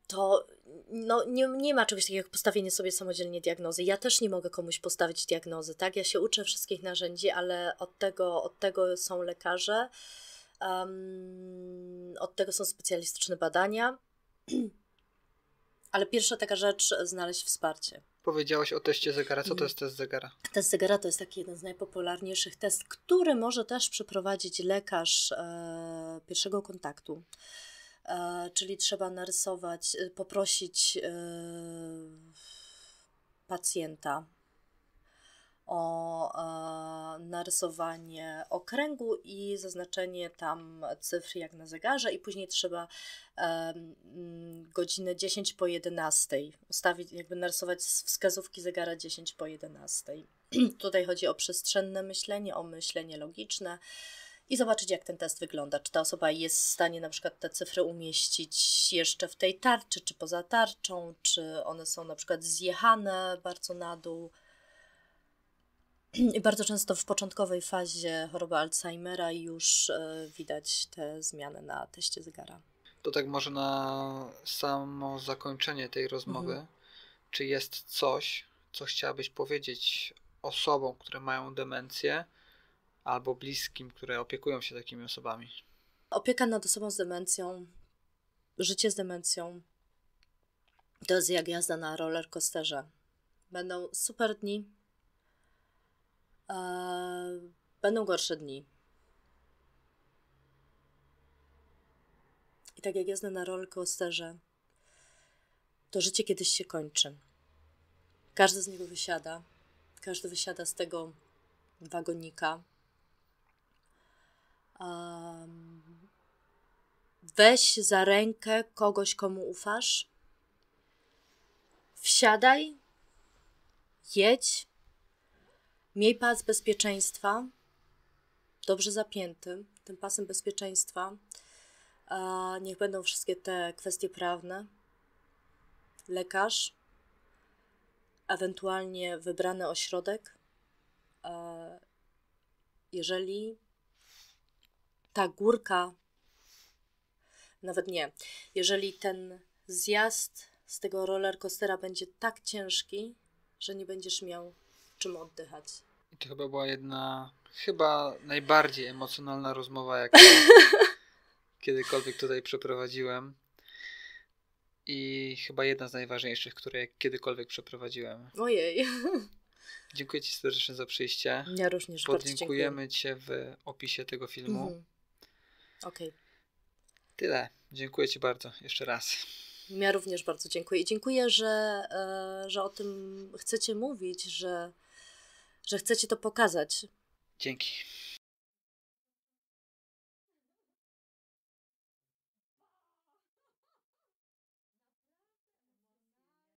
to no, nie, nie ma czegoś takiego jak postawienie sobie samodzielnie diagnozy. Ja też nie mogę komuś postawić diagnozy, tak? Ja się uczę wszystkich narzędzi, ale od tego, od tego są lekarze, um, od tego są specjalistyczne badania. Ale pierwsza taka rzecz, znaleźć wsparcie. Powiedziałaś o teście zegara. Co to jest test zegara? Test zegara to jest taki jeden z najpopularniejszych test, który może też przeprowadzić lekarz e, pierwszego kontaktu. E, czyli trzeba narysować, e, poprosić e, pacjenta o e, narysowanie okręgu i zaznaczenie tam cyfr jak na zegarze i później trzeba e, godzinę 10 po 11 ustawić, jakby narysować wskazówki zegara 10 po 11. Tutaj chodzi o przestrzenne myślenie, o myślenie logiczne i zobaczyć, jak ten test wygląda. Czy ta osoba jest w stanie na przykład te cyfry umieścić jeszcze w tej tarczy, czy poza tarczą, czy one są na przykład zjechane bardzo na dół. I bardzo często w początkowej fazie choroby Alzheimera już e, widać te zmiany na teście zegara. To tak może na samo zakończenie tej rozmowy. Mhm. Czy jest coś, co chciałabyś powiedzieć osobom, które mają demencję albo bliskim, które opiekują się takimi osobami? Opieka nad osobą z demencją, życie z demencją to jest jak jazda na rollercoasterze. Będą super dni, Eee, będą gorsze dni. I tak jak jazda na rolkę rollercoasterze, to życie kiedyś się kończy. Każdy z niego wysiada. Każdy wysiada z tego wagonika. Eee, weź za rękę kogoś, komu ufasz. Wsiadaj, jedź, Miej pas bezpieczeństwa, dobrze zapięty, tym pasem bezpieczeństwa. A niech będą wszystkie te kwestie prawne. Lekarz, ewentualnie wybrany ośrodek. Jeżeli ta górka, nawet nie, jeżeli ten zjazd z tego rollercoastera będzie tak ciężki, że nie będziesz miał czym oddychać to chyba była jedna, chyba najbardziej emocjonalna rozmowa, jaką kiedykolwiek tutaj przeprowadziłem. I chyba jedna z najważniejszych, które kiedykolwiek przeprowadziłem. Ojej. Dziękuję Ci serdecznie za przyjście. Ja również Podziękujemy Ci Cię w opisie tego filmu. Mhm. Okej. Okay. Tyle. Dziękuję Ci bardzo jeszcze raz. Ja również bardzo dziękuję. I dziękuję, że, e, że o tym chcecie mówić, że że chcecie to pokazać. Dzięki.